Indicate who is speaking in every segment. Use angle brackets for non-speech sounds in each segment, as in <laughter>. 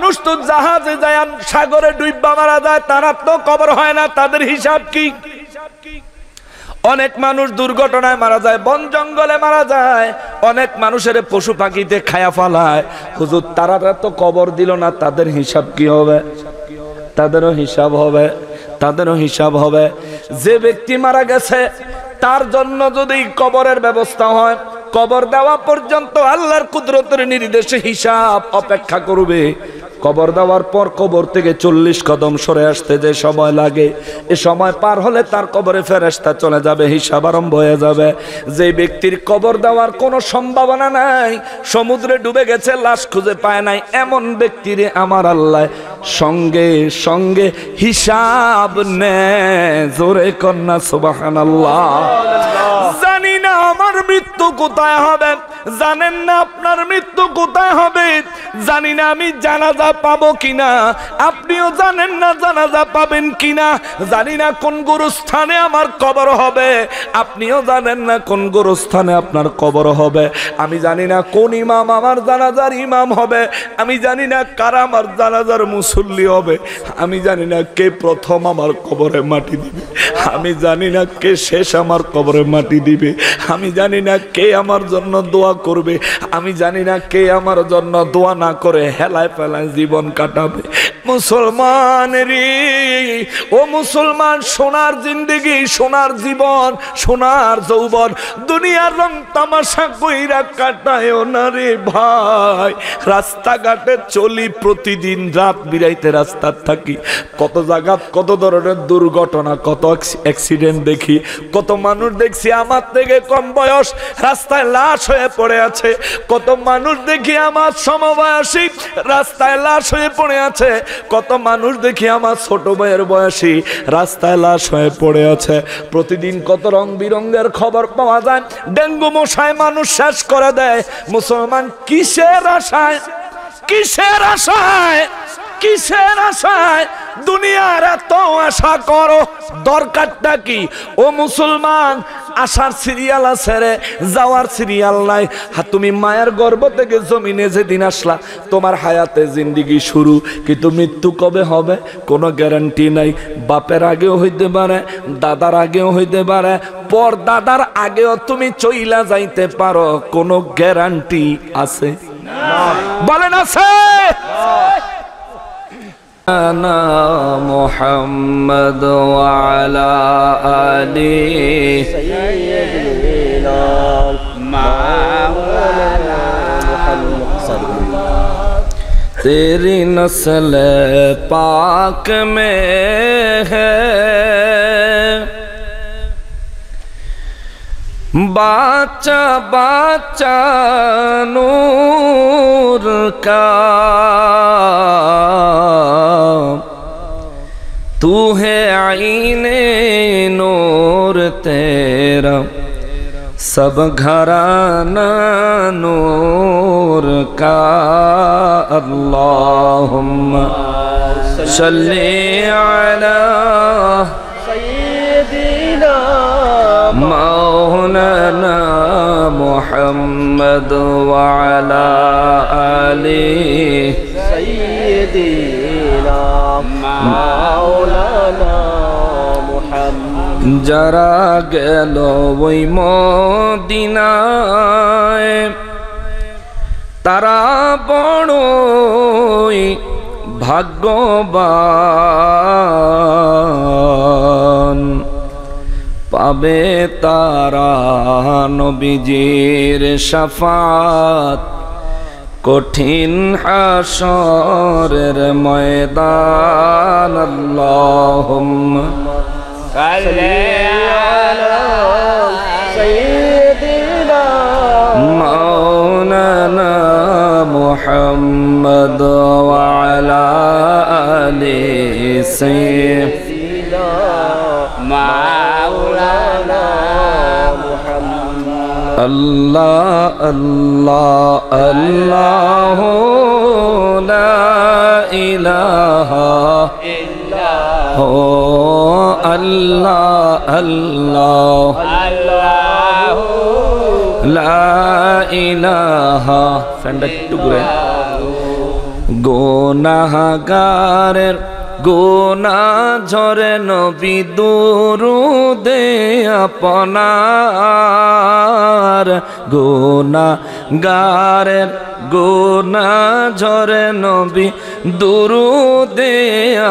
Speaker 1: মানুষ তো জাহাজে যায় সাগরে ডুববা মারা যায় তারা তো কবর হয় না তাদের হিসাব কি অনেক মানুষ দুর্ঘটনায় মারা যায় বন জঙ্গলে মারা যায় অনেক মানুষের পশু পাখিতে খায়া ফালায় হুজুর তারা তো কবর দিল না তাদের হিসাব কি হবে তাদেরও হিসাব হবে তাদেরও হিসাব হবে যে ব্যক্তি মারা গেছে তার জন্য যদি কবরের ব্যবস্থা হয় কবর দেওয়া পর্যন্ত আল্লাহর কুদরতের নির্দেশে হিসাব অপেক্ষা করবে কবর দেওয়ার পর কবর থেকে চল্লিশ কদম সরে আসতে যে সময় লাগে এ সময় পার হলে তার কবরে ফেরেস্তা চলে যাবে হিসাব আরম্ভ হয়ে যাবে যে ব্যক্তির কবর দেওয়ার কোনো সম্ভাবনা নাই সমুদ্রে ডুবে গেছে লাশ খুঁজে পায় নাই এমন ব্যক্তিরে আমার আল্লাহ সঙ্গে সঙ্গে হিসাব নে জোরে কন্যা সুবাহান আল্লাহ জানি না আমার আপনার মৃত্যু কোথায় হবে জানেন না আপনার মৃত্যু কোথায় হবে জানি না আমি জানাজা পাবো কিনা আপনিও জানেন না জানাজা পাবেন কিনা জানি না কোন গুরুস্থানে আমার কবর হবে আপনিও জানেন না কোন গুরুস্থানে আপনার কবর হবে আমি জানি না কোন ইমাম আমার জানাজার ইমাম হবে আমি জানি না কার আমার জানাজার মুসল্লি হবে আমি জানি না কে প্রথম আমার কবরে মাটি দিবে আমি জানি না কে শেষ আমার কবরে মাটি দিবে আমি জানি জানি না কে আমার জন্য দোয়া করবে আমি জানি না কে আমার জন্য দোয়া না করে হেলায় ফেলায় জীবন কাটাবে মুসলমান রে ও মুসলমান সোনার জিন্দিগি সোনার জীবন সোনার যৌবন দুনিয়ার রং তামাশা কইরা কাটায় ওনারে ভাই রাস্তাঘাটে চলি প্রতিদিন রাত বিরাইতে রাস্তার থাকি কত জায়গা কত ধরনের দুর্ঘটনা কত অ্যাক্সিডেন্ট দেখি কত মানুষ দেখছি আমার থেকে কম বয়স বয়স রাস্তায় লাশ হয়ে পড়ে আছে কত মানুষ দেখি আমার সমবয়সী রাস্তায় লাশ হয়ে পড়ে আছে কত মানুষ দেখি আমার ছোট ভাইয়ের বয়সী রাস্তায় লাশ হয়ে পড়ে আছে প্রতিদিন কত রং বিরঙ্গের খবর পাওয়া যায় ডেঙ্গু মশায় মানুষ শেষ করে দেয় মুসলমান কিসের আশায় কিসের আশায় কিসের আশায় দুনিয়ার এত আশা করো দরকারটা কি ও মুসলমান আসার সিরিয়াল আছে রে যাওয়ার সিরিয়াল নাই হ্যাঁ, তুমি মায়ের গর্ব থেকে জমিনে যেদিন আসলা তোমার হায়াতে জিন্দিগি শুরু কিন্তু মৃত্যু কবে হবে কোনো গ্যারান্টি নাই বাপের আগেও হইতে পারে দাদার আগেও হইতে পারে পর দাদার আগেও তুমি চইলা যাইতে পারো কোনো গ্যারান্টি আছে বলেন আছে سيدنا محمد وعلى آله سيدنا تیری نسل پاک میں ہے बाचा बाचा नूर का तू है आईने नूर तेरा सब घराना नूर का अल्लाहुम्मा सल्ली अला सय्यदिना مولانا محمد وعلى آله سيدنا مولانا محمد جرى قلو مدينة তারা বড়ই ভাগ্যবান পাবে তারা নবীজির সাফাত কঠিন হাসরের ময়দান আল্লাহুম্মা সাল্লি আলা সাইয়্যিদিনা মাওলানা اللہ اللہ اللہ لا الہ الا ہو اللہ اللہ علا ہو عہ ٹکے گو نار গোনা ঝরে নবী দে আপনার গোনা গারের গোনা ঝরে নবী দে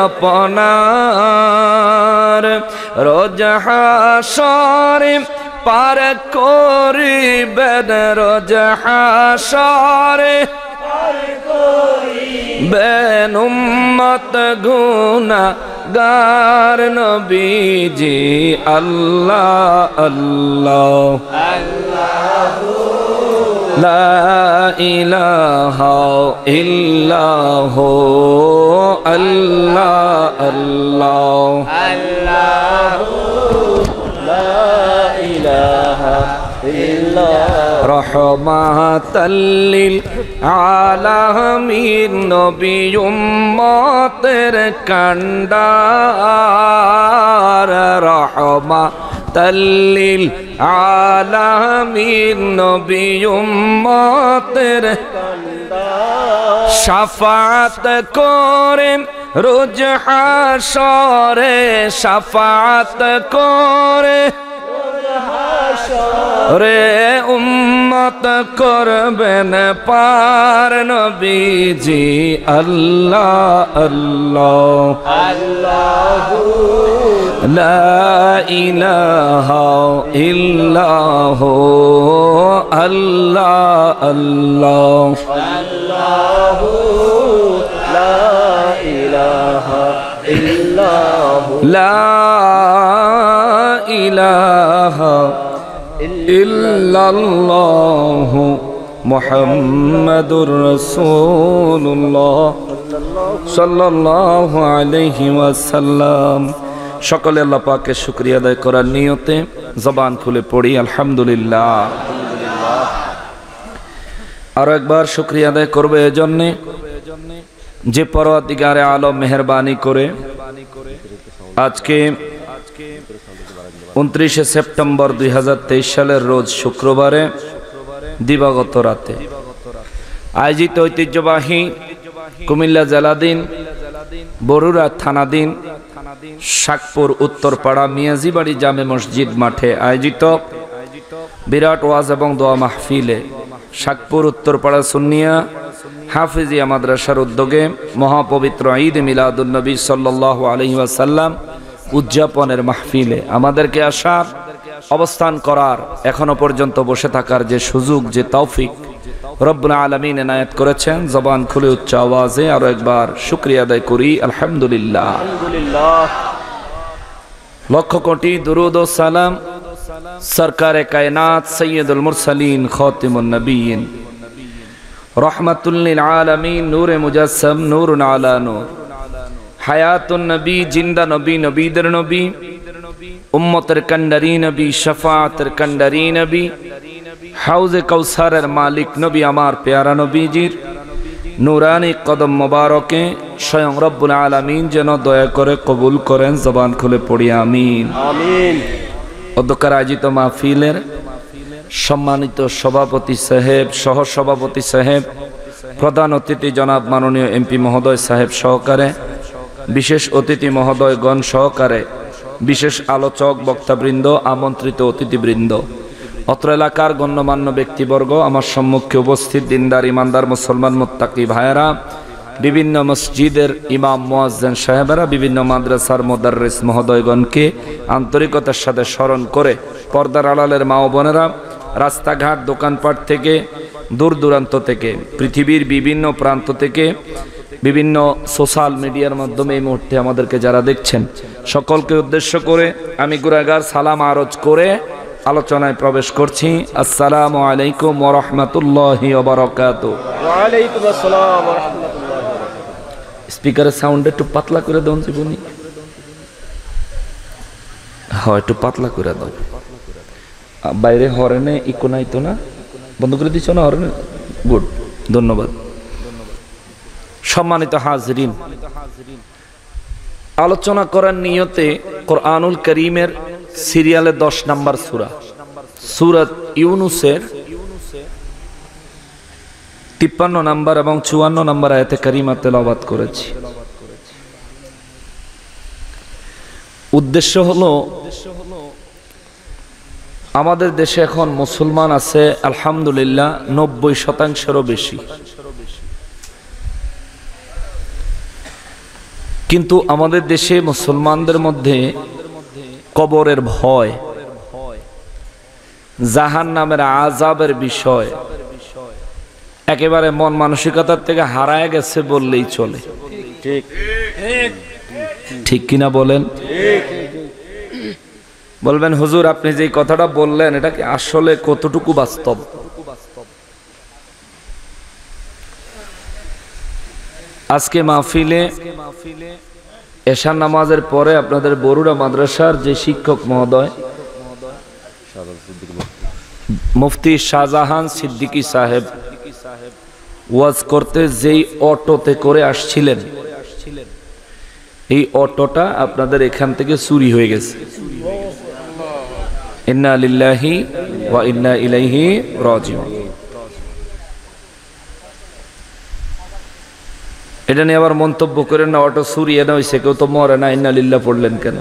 Speaker 1: আপনার রজহাসরে পার বেদ রজহাসরে পার করি بین امت گونا گار نبی جی اللہ اللہ لا إله إلا هو الله الله الله لا إله রহমাতাল্লিল আলামিন নবী উম্মতের কান্ডার রহমা তল্লিল আলামিন নবী উম্মতের শাফাত করেন রোজ হাসরে শাফাত করে رے امت کر بے نارن بیجی اللہ اللہ عل ہو لہ علا ہو ل علا علا لہ ইল্লাল্লাহ মুহাম্মাদুর রাসূলুল্লাহ সাল্লাল্লাহু আলাইহি ওয়াসাল্লাম সকলে আল্লাহ পাকে শুকরিয়া আদায় করার নিয়তে জবান খুলে পড়ি আলহামদুলিল্লাহ আরো একবার শুক্রিয়া আদায় করবে এই এজন্যে যে পরদিগারে আলম মেহরবানি করে আজকে উনত্রিশে সেপ্টেম্বর দুই সালের রোজ শুক্রবারে দিবাগত রাতে আয়োজিত ঐতিহ্যবাহী কুমিল্লা জেলাদিন বরুরা থানাদিন শাকপুর উত্তরপাড়া মিয়াজিবাড়ি জামে মসজিদ মাঠে আয়োজিত বিরাট ওয়াজ এবং দোয়া মাহফিলে শাকপুর উত্তরপাড়া সুন্নিয়া হাফিজিয়া মাদ্রাসার উদ্যোগে মহাপবিত্র ঈদ নবী সাল্লাহ সাল্লাম উদযাপনের মাহফিলে আমাদেরকে আসার অবস্থান করার এখনো পর্যন্ত বসে থাকার যে সুযোগ যে তৌফিক রব্বুল আলমিন এনায়েত করেছেন জবান খুলে উচ্চ আওয়াজে আরো একবার শুক্রিয়া আদায় করি আলহামদুলিল্লাহ লক্ষ কোটি দুরুদ ও সালাম সরকারে কায়নাত সৈয়দুল মুরসালিন খতিমুন নবীন রহমাতুল্লিল আলমিন নূরে মুজাসম নূর আলা নূর হায়াতুন নবী জিন্দা নবী নবীদের নবী উম্মতের কান্ডারি নবী শফাতের কান্ডারি নবী হাউজে কৌসারের মালিক নবী আমার পেয়ারা নবীজির নুরানি কদম মোবারকে স্বয়ং রব্বুল আলমিন যেন দয়া করে কবুল করেন জবান খুলে পড়ি আমিন অধ্যকার আয়োজিত মাহফিলের সম্মানিত সভাপতি সাহেব সহ সভাপতি সাহেব প্রধান অতিথি জনাব মাননীয় এমপি মহোদয় সাহেব সহকারে বিশেষ অতিথি মহোদয়গণ সহকারে বিশেষ আলোচক বক্তাবৃন্দ আমন্ত্রিত অতিথিবৃন্দ অত্র এলাকার গণ্যমান্য ব্যক্তিবর্গ আমার সম্মুখে উপস্থিত দিনদার ইমানদার মুসলমান মোত্তাকি ভাইয়েরা বিভিন্ন মসজিদের ইমাম মোয়াজ্জেন সাহেবেরা বিভিন্ন মাদ্রাসার মোদার্রেস মহোদয়গণকে আন্তরিকতার সাথে স্মরণ করে পর্দার আড়ালের মা বোনেরা রাস্তাঘাট দোকানপাট থেকে দূর দূরান্ত থেকে পৃথিবীর বিভিন্ন প্রান্ত থেকে বিভিন্ন সোশ্যাল মিডিয়ার মাধ্যমে এই মুহূর্তে আমাদেরকে যারা দেখছেন সকলকে উদ্দেশ্য করে আমি গুরাগার সালাম আরজ করে আলোচনায় প্রবেশ করছি আসসালাম আলাইকুম ওরহমতুল্লাহ স্পিকারের সাউন্ড একটু পাতলা করে দেন জীবনী হ্যাঁ একটু পাতলা করে দাও বাইরে হরেনে ইকো নাই তো না বন্ধ করে দিচ্ছ না হরেন গুড ধন্যবাদ সম্মানিত হাজরিন আলোচনা করার নিয়তে কোরআনুল করিমের সিরিয়ালে দশ নাম্বার সুরা সুরাত ইউনুসের তিপ্পান্ন নাম্বার এবং চুয়ান্ন নাম্বার আয়াতে কারিমা তেলাবাদ করেছি উদ্দেশ্য হলো আমাদের দেশে এখন মুসলমান আছে আলহামদুলিল্লাহ নব্বই শতাংশেরও বেশি কিন্তু আমাদের দেশে মুসলমানদের মধ্যে কবরের ভয় জাহান নামের আজাবের বিষয় একেবারে মন মানসিকতার থেকে হারায় গেছে বললেই চলে ঠিক ঠিক কিনা বলেন ঠিক বলবেন হুজুর আপনি যে কথাটা বললেন এটা কি আসলে কতটুকু বাস্তব আজকে মাহফিলে এশার নামাজের পরে আপনাদের বরুড়া মাদ্রাসার যে শিক্ষক মহোদয় মুফতি শাহজাহান সিদ্দিকী সাহেব ওয়াজ করতে যেই অটোতে করে আসছিলেন এই অটোটা আপনাদের এখান থেকে চুরি হয়ে গেছে ইন্না লিল্লাহি ওয়া ইন্না ইলাইহি রাজিউন এটা নিয়ে আবার মন্তব্য করেন না অটো সুরিয়ে না হইছে কেউ তো মরে না ইন্না লিল্লাহ পড়লেন কেন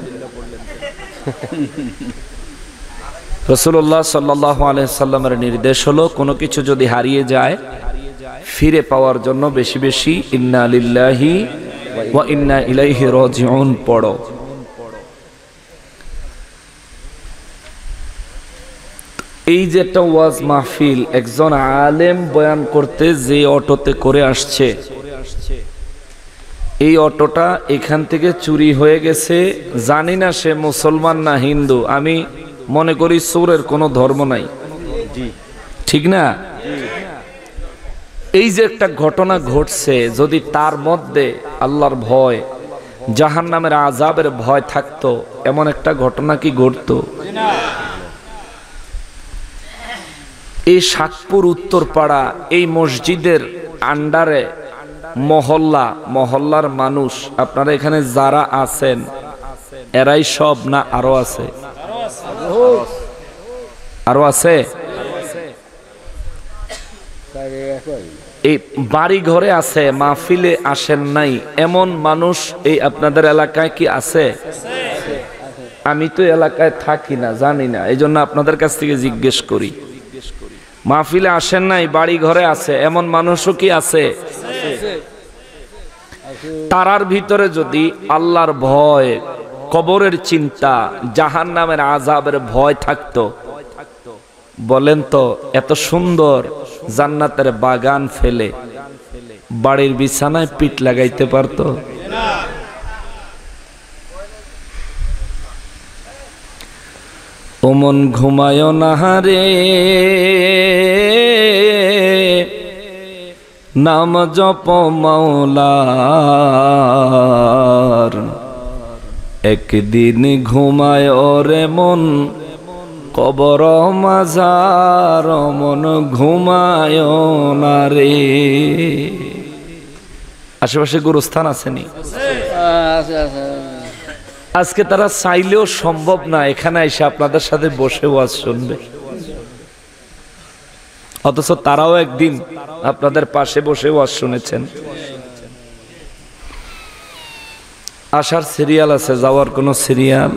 Speaker 1: রসুল্লাহ সাল্লাহ আলহামের নির্দেশ হলো কোনো কিছু যদি হারিয়ে যায় ফিরে পাওয়ার জন্য বেশি বেশি ইন্না লিল্লাহি ওয়া ইন্না ইলাইহি রাজিউন পড়ো এই যে একটা ওয়াজ মাহফিল একজন আলেম বয়ান করতে যে অটোতে করে আসছে এই অটোটা এখান থেকে চুরি হয়ে গেছে জানি না সে মুসলমান না হিন্দু আমি মনে করি সুরের কোনো ধর্ম নাই ঠিক না এই যে একটা ঘটনা ঘটছে যদি তার মধ্যে আল্লাহর ভয় জাহান নামের আজাবের ভয় থাকতো এমন একটা ঘটনা কি ঘটতো এই সাতপুর উত্তরপাড়া এই মসজিদের আন্ডারে মহল্লা মহল্লার মানুষ আপনারা এখানে যারা আছেন এরাই সব না আরো আছে আরো আছে এই বাড়ি ঘরে আছে মাহফিলে আসেন নাই এমন মানুষ এই আপনাদের এলাকায় কি আছে আমি তো এলাকায় থাকি না জানি না এই জন্য আপনাদের কাছ থেকে জিজ্ঞেস করি মাহফিলে আসেন নাই বাড়ি ঘরে আছে এমন মানুষও কি আছে তারার ভিতরে যদি আল্লাহর ভয় কবরের চিন্তা জাহান নামের আজাবের ভয় থাকতো বলেন তো এত সুন্দর জান্নাতের বাগান ফেলে বাড়ির বিছানায় পিঠ লাগাইতে পারতো ওমন ঘুমায় নাহারে নাম জপ মাওলার একদিন ঘুমায় রে মন কবর মাঝার মন ঘুমায় না রে আশেপাশে গুরুস্থান নি আছে আছে আজকে তারা চাইলেও সম্ভব না এখানে এসে আপনাদের সাথে বসে ওয়াজ শুনবে অথচ তারাও একদিন আপনাদের পাশে বসে ওয়াজ শুনেছেন আসার সিরিয়াল আছে যাওয়ার কোনো সিরিয়াল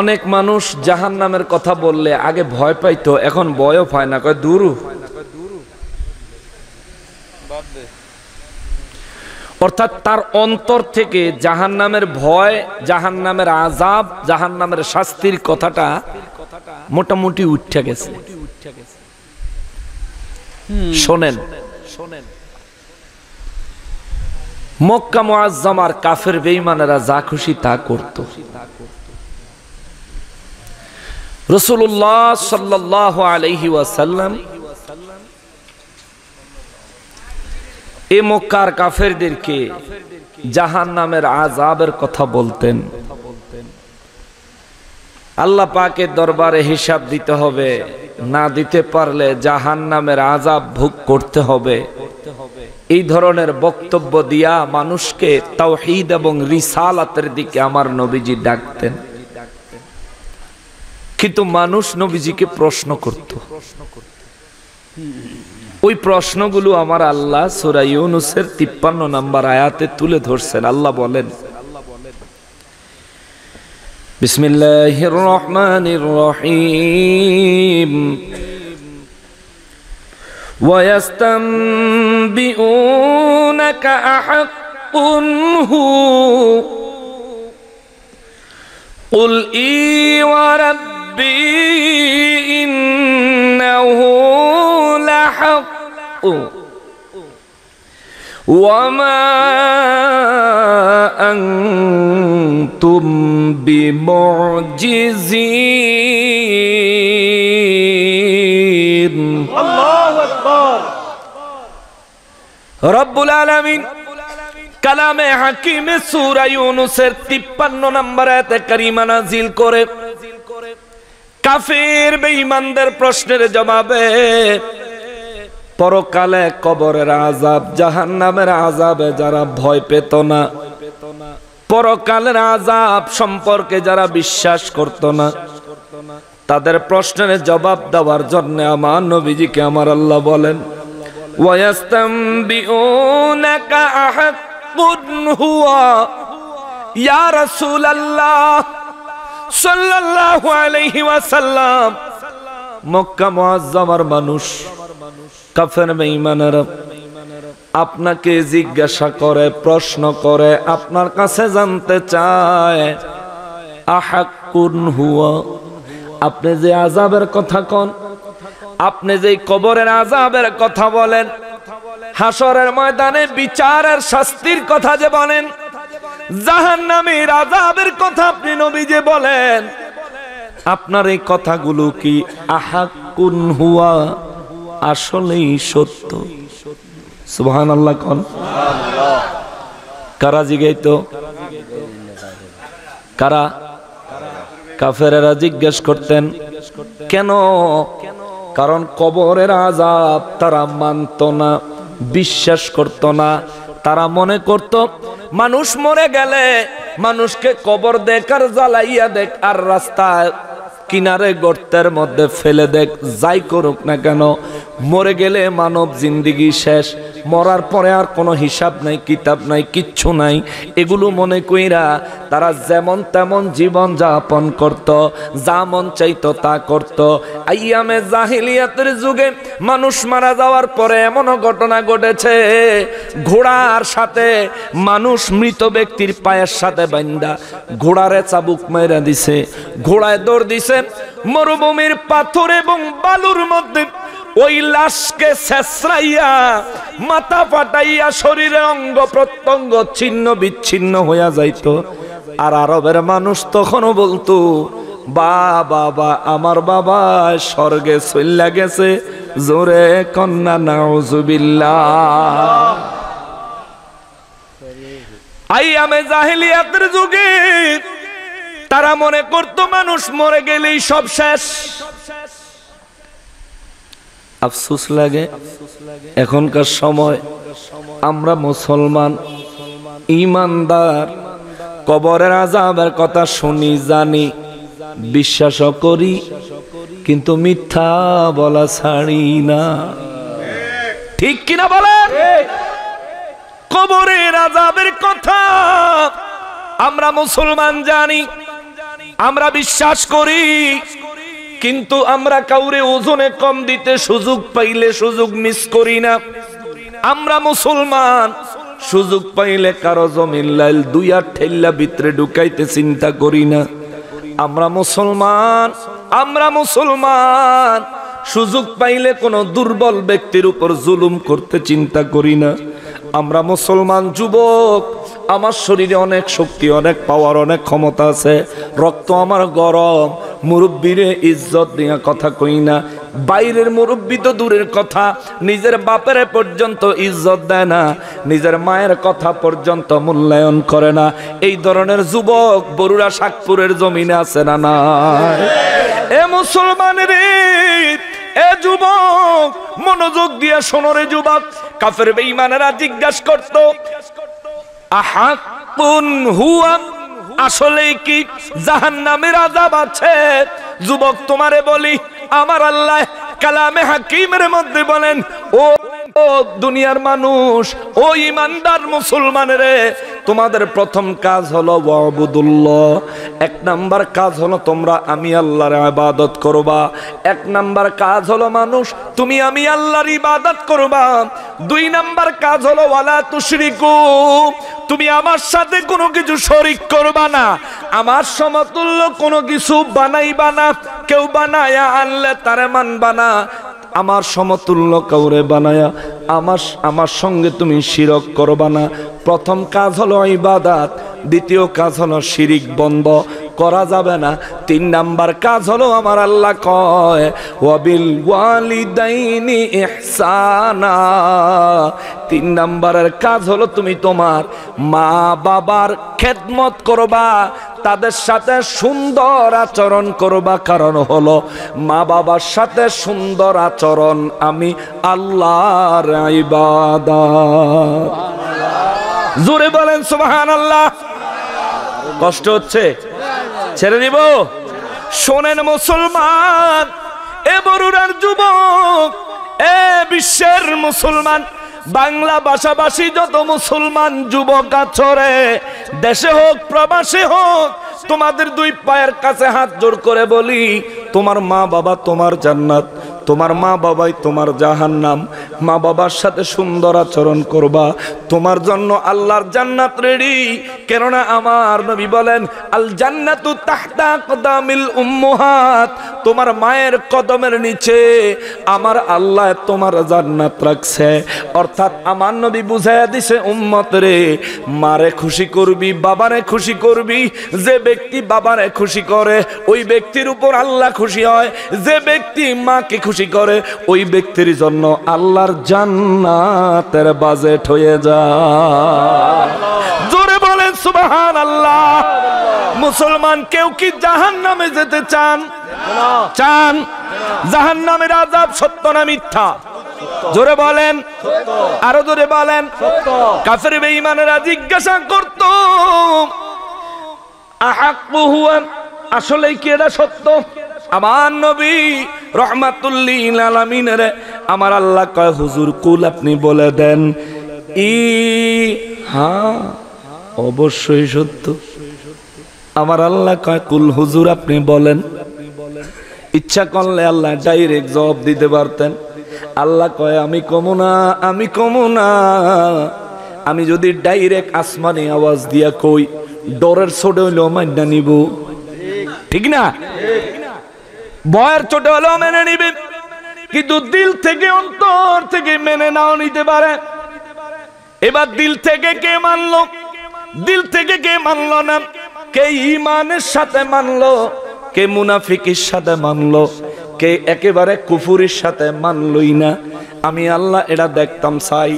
Speaker 1: অনেক মানুষ জাহান নামের কথা বললে আগে ভয় পাইতো এখন ভয়ও পায় না কয় দূর অর্থাৎ তার অন্তর থেকে জাহান নামের ভয় জাহান নামের আজাব জাহান নামের শাস্তির কথাটা মোটামুটি উঠে গেছে শোনেন মক্কা মোয়াজ্জামার কাফের বেইমানেরা যা খুশি তা করত রসুল্লাহ সাল্লাহ আলহি ওয়াসাল্লাম এ মক্কার কাফেরদেরকে জাহান নামের আজাবের কথা বলতেন আল্লাহ পাকে দরবারে হিসাব দিতে হবে না দিতে পারলে জাহান নামের আজাব ভোগ করতে হবে এই ধরনের বক্তব্য দিয়া মানুষকে তাওহিদ এবং রিসালাতের দিকে আমার নবীজি ডাকতেন কিন্তু মানুষ নবীজিকে প্রশ্ন করত প্রশ্ন করত ওই প্রশ্নগুলো আমার আল্লাহ সোরা ইউনুসের তিপ্পান্ন নাম্বার আয়াতে তুলে ধরছেন আল্লাহ বলেন বিসমিল্লাহির রহমানির রহিম ويستنبئونك أحق هو قل إي وربي إنه وما أنتم بمعجزين الله أكبر رب العالمين কালামে হাকিমে সুরা ইউনুসের 53 নম্বর আয়াতে কারিমা নাজিল করে কাফের বেঈমানদের প্রশ্নের জবাবে পরকালে কবরের আজাব জাহান নামের আজাবে যারা ভয় পেত না পরকালের আজাব সম্পর্কে যারা বিশ্বাস করত না তাদের প্রশ্নের জবাব দেওয়ার জন্য আমার নবীজিকে আমার আল্লাহ বলেন ইয়া আল্লাহ সাল্লাল্লাহু আলাইহি ওয়াসাল্লাম মক্কা মোয়াজ্জামার মানুষ কাফের বেঈমানেরা আপনাকে জিজ্ঞাসা করে প্রশ্ন করে আপনার কাছে জানতে চায় আপনি যে আজাবের কথা কন আপনি যে কবরের আজাবের কথা বলেন হাসরের ময়দানে বিচারের শাস্তির কথা যে বলেন জাহান্নামীর আজাবের কথা আপনি নবী যে বলেন আপনার এই কথাগুলো কি আহাকুন হুয়া আসলেই সত্য সুহান আল্লাহ কন কারা জিগাইতো কারা কাফেরা জিজ্ঞেস করতেন কেন কারণ কবরের আজাব তারা মানত না বিশ্বাস করত না তারা মনে করত মানুষ মরে গেলে মানুষকে কবর দেখ আর জ্বালাইয়া দেখ আর রাস্তায় কিনারে গর্তের মধ্যে ফেলে দেখ যাই করুক না কেন মরে গেলে মানব জিন্দিগি শেষ মরার পরে আর কোনো হিসাব নাই কিতাব নাই কিচ্ছু নাই এগুলো মনে কইরা তারা যেমন তেমন জীবন যাপন করত যা মন চাইত তা করত আইয়ামে জাহিলিয়াতের যুগে মানুষ মারা যাওয়ার পরে এমনও ঘটনা ঘটেছে ঘোড়ার সাথে মানুষ মৃত ব্যক্তির পায়ের সাথে বান্দা ঘোড়ারে চাবুক মেরা দিছে ঘোড়ায় দৌড় দিছে মরুভূমির পাথর এবং বালুর মধ্যে ওই লাশকে শেষরাইয়া মাথা ফাটাইয়া শরীরে অঙ্গ প্রত্যঙ্গ ছিন্ন বিচ্ছিন্ন হইয়া যাইত আর আরবের মানুষ তখনও বলতো বা বাবা আমার বাবা স্বর্গে চল্লা গেছে জোরে কন্যা নাউজুবিল্লা আই আমি জাহিলিয়াতের যুগে তারা মনে করতো মানুষ মরে গেলেই সব শেষ আফসুস লাগে এখনকার সময় আমরা মুসলমান ইমানদার কবরের আজাবের কথা শুনি জানি বিশ্বাসও করি কিন্তু মিথ্যা বলা ছাড়ি না ঠিক কিনা বলেন কবরের আজাবের কথা আমরা মুসলমান জানি আমরা বিশ্বাস করি কিন্তু আমরা কাউরে ওজনে কম দিতে সুযোগ পাইলে সুযোগ মিস করি না আমরা মুসলমান সুযোগ পাইলে কারো জমিন লাইল দুই আর ঠেল্লা ভিতরে ঢুকাইতে চিন্তা করি না আমরা মুসলমান আমরা মুসলমান সুযোগ পাইলে কোনো দুর্বল ব্যক্তির উপর জুলুম করতে চিন্তা করি না আমরা মুসলমান যুবক আমার শরীরে অনেক শক্তি অনেক পাওয়ার অনেক ক্ষমতা আছে রক্ত আমার গরম মুরব্বীরে ইজ্জত দিয়া কথা কই না বাইরের মুরব্বী তো দূরের কথা নিজের বাপের পর্যন্ত ইজ্জত দেয় না নিজের মায়ের কথা পর্যন্ত মূল্যায়ন করে না এই ধরনের যুবক বরুড়া শাকপুরের জমিনে আছে না না এ মুসলমানের এ যুবক মনোযোগ দিয়ে শোনরে যুবক কাফের বেঈমানেরা জিজ্ঞাসা করত আহাকুন হুয়া আসলেই কি জাহান্নামের আযাব আছে যুবক তোমারে বলি আমার আল্লাহ কালামে হাকিমের মধ্যে বলেন ও ও দুনিয়ার মানুষ ও ইমানদার মুসলমানের তোমাদের প্রথম কাজ হলো ওয়াবুদুল্লাহ এক নাম্বার কাজ হলো তোমরা আমি আল্লাহর ইবাদত করবা এক নাম্বার কাজ হলো মানুষ তুমি আমি আল্লাহর ইবাদত করবা দুই নাম্বার কাজ হলো ওয়ালা তুশরিকু তুমি আমার সাথে কোনো কিছু শরিক করবা না আমার সমতুল্য কোনো কিছু বানাইবা না কেউ বানায় আনলে তারে মানবা না আমার সমতুল্য কাউরে বানায়া আমার আমার সঙ্গে তুমি শিরক করবা না প্রথম কাজ হলো ইবাদাত দ্বিতীয় কাজ হলো শিরিক বন্ধ করা যাবে না তিন নাম্বার কাজ হলো আমার আল্লাহ কয় তিন নাম্বারের কাজ হলো তুমি তোমার মা বাবার খেদমত করবা তাদের সাথে সুন্দর আচরণ করবা কারণ হলো মা বাবার সাথে সুন্দর আচরণ আমি আল্লাহর জোরে বলেন আল্লাহ কষ্ট হচ্ছে ছেড়ে দিব শোনেন মুসলমান এ বরুরার যুবক এ বিশ্বের মুসলমান বাংলা ভাষাভাষী যত মুসলমান যুবক আছরে দেশে হোক প্রবাসে হোক তোমাদের দুই পায়ের কাছে হাত জোর করে বলি তোমার মা বাবা তোমার জান্নাত তোমার মা বাবাই তোমার জাহান নাম মা বাবার সাথে সুন্দর আচরণ করবা তোমার জন্য আল্লাহর জান্নাত রেডি কেননা আমার নবী বলেন আল জান্নাতু তাহতা কদামিল উম্মুহাত তোমার মায়ের কদমের নিচে আমার আল্লাহ তোমার জান্নাত রাখছে অর্থাৎ আমার নবী বুঝাইয়া দিছে উম্মত রে মারে খুশি করবি বাবারে খুশি করবি যে ব্যক্তি বাবারে খুশি করে ওই ব্যক্তির উপর আল্লাহ খুশি হয় যে ব্যক্তি মাকে খুশি খুশি করে ওই ব্যক্তির জন্য আল্লাহর জান্নাতের বাজেট হয়ে যায় জোরে বলেন সুবাহান আল্লাহ মুসলমান কেউ কি জাহান নামে যেতে চান চান জাহান নামের আজাব সত্য না মিথ্যা জোরে বলেন আরো জোরে বলেন কাফের বেঈমানেরা জিজ্ঞাসা করত আসলে কি এটা সত্য আমার নবী রহমাতুল্লিল আলামিনের আমার আল্লাহ কয় হুজুর কুল আপনি বলে দেন ই হা অবশ্যই সত্য আমার আল্লাহ কয় কুল হুজুর আপনি বলেন ইচ্ছা করলে আল্লাহ ডাইরেক্ট জবাব দিতে পারতেন আল্লাহ কয় আমি কমো না আমি কমো না আমি যদি ডাইরেক্ট আসমানে আওয়াজ দিয়া কই ডরের ছোট হইলেও মান্না নিব ঠিক না বয়ের ছোট হলেও মেনে নিবে কিন্তু দিল থেকে অন্তর থেকে মেনে নাও নিতে পারে এবার দিল থেকে কে মানলো দিল থেকে কে মানলো না কে ইমানের সাথে মানলো কে মুনাফিকের সাথে মানলো কে একেবারে কুফুরির সাথে মানলই না আমি আল্লাহ এটা দেখতাম চাই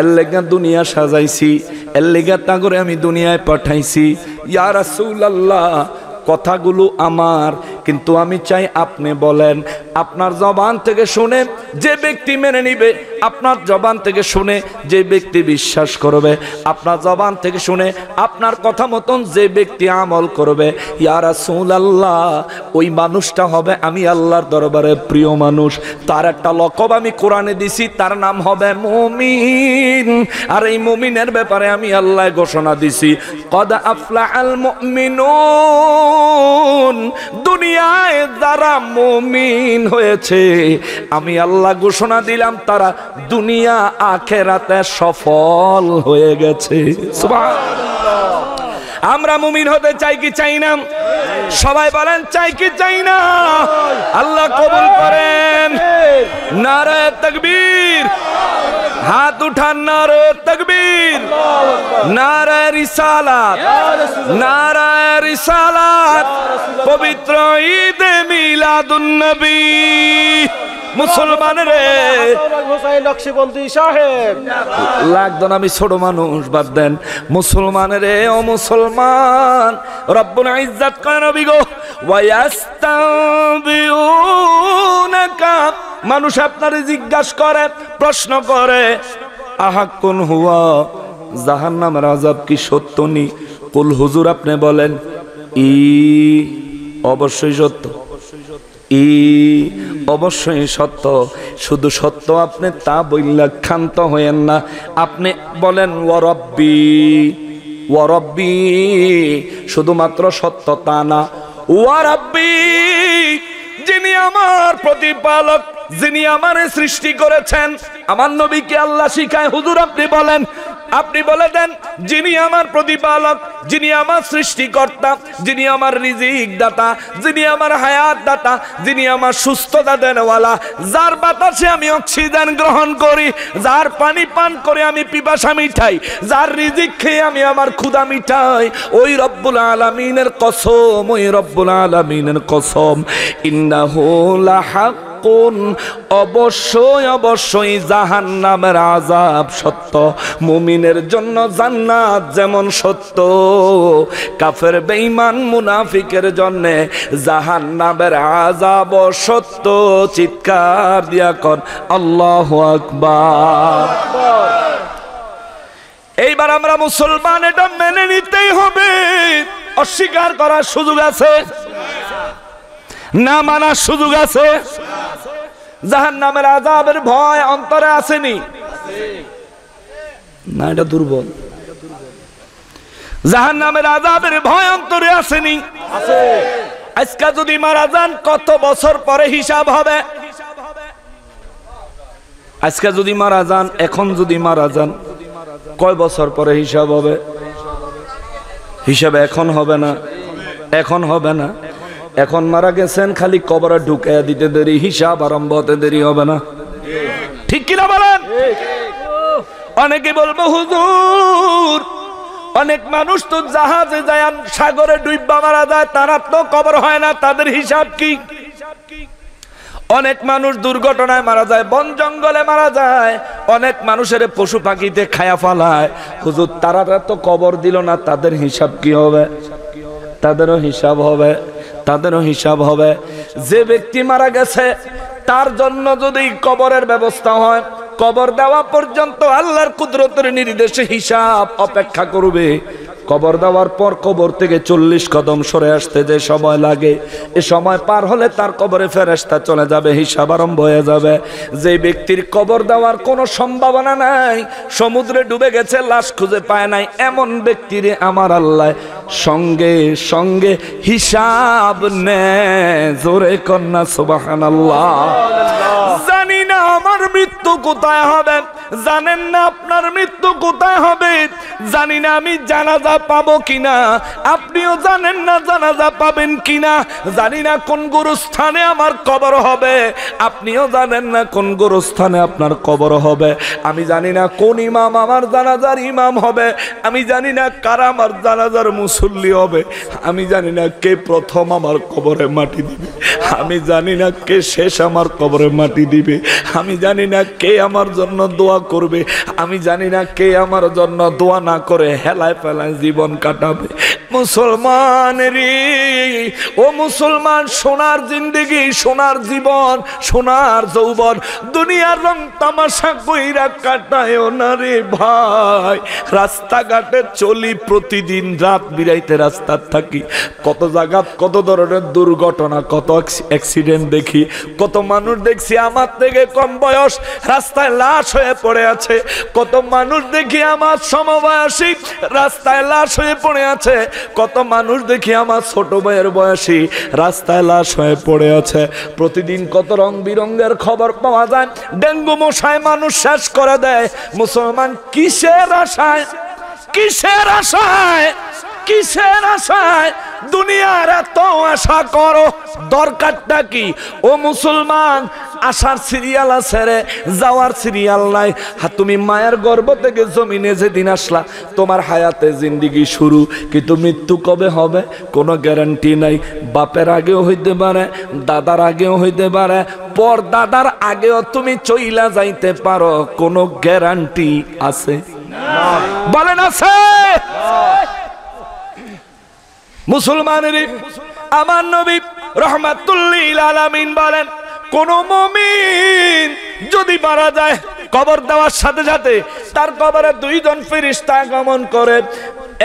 Speaker 1: এর লেগা দুনিয়া সাজাইছি এর লেগা তাগরে আমি দুনিয়ায় পাঠাইছি ইয়ার আসুল আল্লাহ কথাগুলো আমার কিন্তু আমি চাই আপনি বলেন আপনার জবান থেকে শুনে যে ব্যক্তি মেনে নিবে আপনার জবান থেকে শুনে যে ব্যক্তি বিশ্বাস করবে আপনার জবান থেকে শুনে আপনার কথা মতন যে ব্যক্তি আমল করবে ইয়ারা সুল আল্লাহ ওই মানুষটা হবে আমি আল্লাহর দরবারে প্রিয় মানুষ তার একটা লকব আমি কোরআনে দিছি তার নাম হবে মমিন আর এই মমিনের ব্যাপারে আমি আল্লাহ ঘোষণা দিছি কদা আফলা আল মমিন দুনিয়া দুনিয়ায় যারা মুমিন হয়েছে আমি আল্লাহ ঘোষণা দিলাম তারা দুনিয়া আখেরাতে সফল হয়ে গেছে আমরা মুমিন হতে চাই কি চাই না সবাই বলেন চাই কি চাই না আল্লাহ কবুল করেন নারায় তকবীর হাত উঠান নারে তকবীর নারায় রিসালাত নারায় রিসালাত পবিত্র ঈদ মিলাদুন্নবী মুসলমান রে লাগতো না আমি ছোট মানুষ বাদ দেন মুসলমান রে ও মুসলমান রব্বুল ইজ্জাত করেন অভিগ মানুষ আপনারে জিজ্ঞাসা করে প্রশ্ন করে আহাক্কুন হুয়া জাহান নামের আজাব কি সত্য নি কুল হুজুর আপনি বলেন ই অবশ্যই সত্য ই অবশ্যই সত্য শুধু সত্য আপনি তা বললে ক্ষান্ত হইয়েন না আপনি বলেন ওরব্বি ওরব্বি শুধুমাত্র সত্য তা না ওয়ারব্বি যিনি আমার প্রতিপালক যিনি আমার সৃষ্টি করেছেন আমার নবীকে আল্লাহ শিখায় হুজুর আপনি বলেন আপনি বলে দেন যিনি আমার প্রতিপালক যিনি আমার সৃষ্টিকর্তা যিনি আমার রিজিক দাতা যিনি আমার হায়াত দাতা যিনি আমার সুস্থতা দেনওয়ালা যার বাতাসে আমি অক্সিজেন গ্রহণ করি যার পানি পান করে আমি পিপাসা মিঠাই যার রিজিক খেয়ে আমি আমার ক্ষুদা মিঠাই ওই রব্বুল আলমিনের কসম ওই রব্বুল আলমিনের কসম ইন্না হাক কোন অবশ্যই অবশ্যই জাহান নামের আজাব সত্য মুমিনের জন্য জান্নাত যেমন সত্য কাফের বেইমান মুনাফিকের জন্য জাহান নামের আজাব সত্য চিৎকার দিয়া কর আল্লাহ আকবার এইবার আমরা মুসলমান এটা মেনে নিতেই হবে অস্বীকার করার সুযোগ আছে না মানার সুযোগ আছে জাহান নামের আজাবের ভয় অন্তরে আসেনি না এটা দুর্বল জাহান নামের আজাবের ভয় অন্তরে আসেনি আজকে যদি মারা যান কত বছর পরে হিসাব হবে আজকে যদি মারা যান এখন যদি মারা যান কয় বছর পরে হিসাব হবে হিসাব এখন হবে না এখন হবে না এখন মারা গেছেন খালি কবরে ঢুকে দিতে দেরি হিসাব আরম্ভ হতে দেরি হবে না ঠিক কিনা বলেন অনেকে বলবো হুজুর অনেক মানুষ তো জাহাজে যায় সাগরে ডুববা মারা যায় তারা তো কবর হয় না তাদের হিসাব কি অনেক মানুষ দুর্ঘটনায় মারা যায় বন জঙ্গলে মারা যায় অনেক মানুষের পশু পাখিতে খায়া ফালায় হুজুর তারা তো কবর দিল না তাদের হিসাব কি হবে তাদেরও হিসাব হবে তাদেরও হিসাব হবে যে ব্যক্তি মারা গেছে তার জন্য যদি কবরের ব্যবস্থা হয় কবর দেওয়া পর্যন্ত আল্লাহর কুদরতের নির্দেশে হিসাব অপেক্ষা করবে কবর দেওয়ার পর কবর থেকে চল্লিশ কদম সরে আসতে যে সময় লাগে এ সময় পার হলে তার কবরে ফেরেস্তা চলে যাবে হিসাব আরম্ভ হয়ে যাবে যে ব্যক্তির কবর দেওয়ার কোনো সম্ভাবনা নাই সমুদ্রে ডুবে গেছে লাশ খুঁজে পায় নাই এমন ব্যক্তিরে আমার আল্লাহ সঙ্গে সঙ্গে হিসাব নে জোরে কন্যা সুবাহ আল্লাহ জানি না আমার কোথায় হবে জানেন না আপনার মৃত্যু কোথায় হবে জানি না আমি জানাজা পাবো কিনা আপনিও জানেন না জানাজা পাবেন কিনা জানি না কোন গুরুস্থানে আমার কবর হবে আপনিও জানেন না কোন গুরুস্থানে আপনার কবর হবে আমি জানি না কোন ইমাম আমার জানাজার ইমাম হবে আমি জানি না কার আমার জানাজার মুসল্লি হবে আমি জানি না কে প্রথম আমার কবরে মাটি দিবে আমি জানি না কে শেষ আমার কবরে মাটি দিবে আমি জানি না কে কে আমার জন্য দোয়া করবে আমি জানি না কে আমার জন্য দোয়া না করে হেলায় ফেলায় জীবন কাটাবে মুসলমান রে ও মুসলমান সোনার জিন্দিগি সোনার জীবন সোনার যৌবন দুনিয়ার রং তামাশা কইরা কাটায় না রে ভাই রাস্তাঘাটে চলি প্রতিদিন রাত বিরাইতে রাস্তার থাকি কত জায়গা কত ধরনের দুর্ঘটনা কত অ্যাক্সিডেন্ট দেখি কত মানুষ দেখছি আমার থেকে কম বয়স রাস্তায় লাশ হয়ে পড়ে আছে কত মানুষ দেখি আমার সমবয়সী রাস্তায় লাশ হয়ে পড়ে আছে কত মানুষ দেখি আমার ছোট ভাইয়ের বয়সী রাস্তায় লাশ হয়ে পড়ে আছে প্রতিদিন কত রং বিরঙ্গের খবর পাওয়া যায় ডেঙ্গু মশায় মানুষ শেষ করে দেয় মুসলমান কিসের আশায় কিসের আশায় কিসের আশায় দুনিয়ার এত আশা করো দরকারটা কি ও মুসলমান আসার সিরিয়াল আছে রে যাওয়ার সিরিয়াল নাই হ্যাঁ, তুমি মায়ের গর্ব থেকে জমিনে যেদিন আসলা তোমার হায়াতে জিন্দিগি শুরু কিন্তু মৃত্যু কবে হবে কোনো গ্যারান্টি নাই বাপের আগেও হইতে পারে দাদার আগেও হইতে পারে পর দাদার আগেও তুমি চইলা যাইতে পারো কোনো গ্যারান্টি আছে বলেন আছে মুসলমানের আমার নবী রহমাতুল্লিল আলামিন বলেন কোন মমিন যদি মারা যায় কবর দেওয়ার সাথে সাথে তার কবরে দুইজন ফিরিস্তা আগমন করে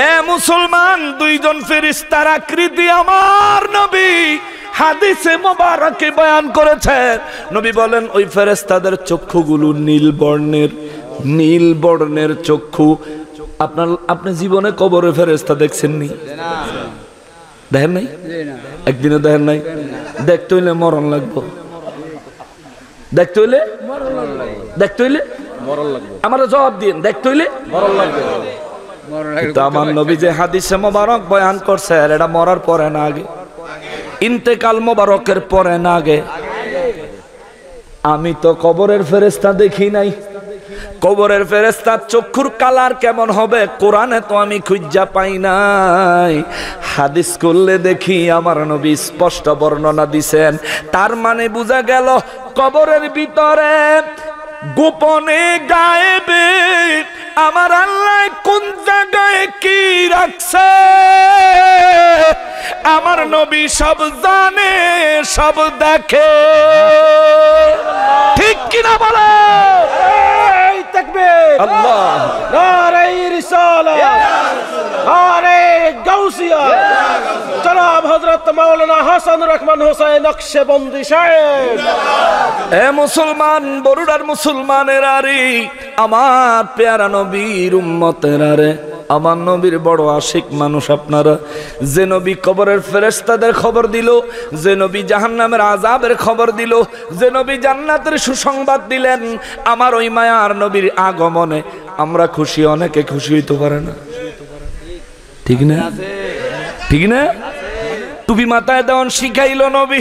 Speaker 1: এ মুসলমান দুইজন ফেরিস্তার আকৃতি আমার নবী হাদিসে মোবারকে বয়ান করেছেন নবী বলেন ওই ফেরেস্তাদের চক্ষুগুলো নীল বর্ণের নীল বর্ণের চক্ষু আপনার আপনি জীবনে কবরে ফেরেস্তা দেখছেননি দেখেন নাই একদিনে দেখেন নাই দেখতে হইলে মরণ লাগবো দেখতে হইলে দেখতে হইলে আমার জবাব দিন দেখতে হইলে কিন্তু আমার নবী যে হাদিসে মোবারক বয়ান করছে এটা মরার পরে না আগে ইন্তেকাল মোবারকের পরে না আগে আমি তো কবরের ফেরেস্তা দেখি নাই কবরের ফেরেস্তার চক্ষুর কালার কেমন হবে কোরআনে তো আমি খুঁজা পাই নাই হাদিস করলে দেখি আমার নবী স্পষ্ট বর্ণনা দিছেন তার মানে বোঝা গেল কবরের ভিতরে গোপনে গায়েবে আমার আল্লাহ কোন জায়গায় কি রাখছে আমার নবী সব জানে সব দেখে ঠিক কিনা বলে التكبير الله ناري رسالة يا رسول الله গাউসিয়া জনাব হজরত মাওলানা হাসান রহমান হোসাইন নকশেবন্দি সাহেব এ মুসলমান বরুড়ার মুসলমানের আরে আমার পেয়ারা নবীর উম্মতের আরে আমার নবীর বড় আশিক মানুষ আপনারা যে নবী কবরের ফেরেস্তাদের খবর দিল যে নবী জাহান্নামের আজাবের খবর দিল যে নবী জান্নাতের সুসংবাদ দিলেন আমার ওই মায়ার নবীর আগমনে আমরা খুশি অনেকে খুশি হইতে পারে না ঠিক না ঠিক না টুপি মাথায় দেওয়ান শিখাইল নবী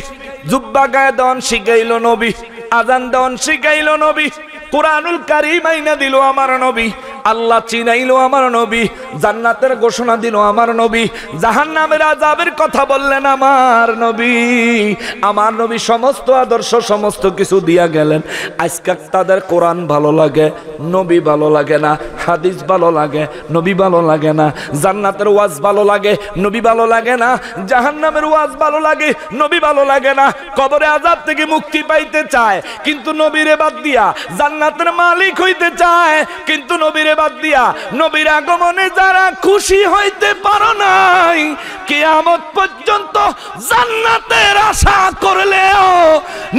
Speaker 1: জুব্বা গায়ে দেওয়ান শিখাইল নবী আজান দেওয়ান শিখাইল নবী কোরআনুল কারিম আইনা দিল আমার নবী আল্লাহ চিনাইল আমার নবী জান্নাতের ঘোষণা দিল আমার নবী জাহান নামের আজাবের কথা বললেন আমার নবী আমার নবী সমস্ত আদর্শ সমস্ত কিছু দিয়া গেলেন আজকে তাদের কোরআন ভালো লাগে নবী ভালো লাগে না হাদিস ভালো লাগে নবী ভালো লাগে না জান্নাতের ওয়াজ ভালো লাগে নবী ভালো লাগে না জাহান নামের ওয়াজ ভালো লাগে নবী ভালো লাগে না কবরে আজাব থেকে মুক্তি পাইতে চায় কিন্তু নবীরে বাদ দিয়া জান্নাত জান্নাতের মালিক হইতে চায় কিন্তু নবীরে বাদ দিয়া নবীর আগমনে যারা খুশি হইতে পারো নাই কেয়ামত পর্যন্ত জান্নাতের আশা করলেও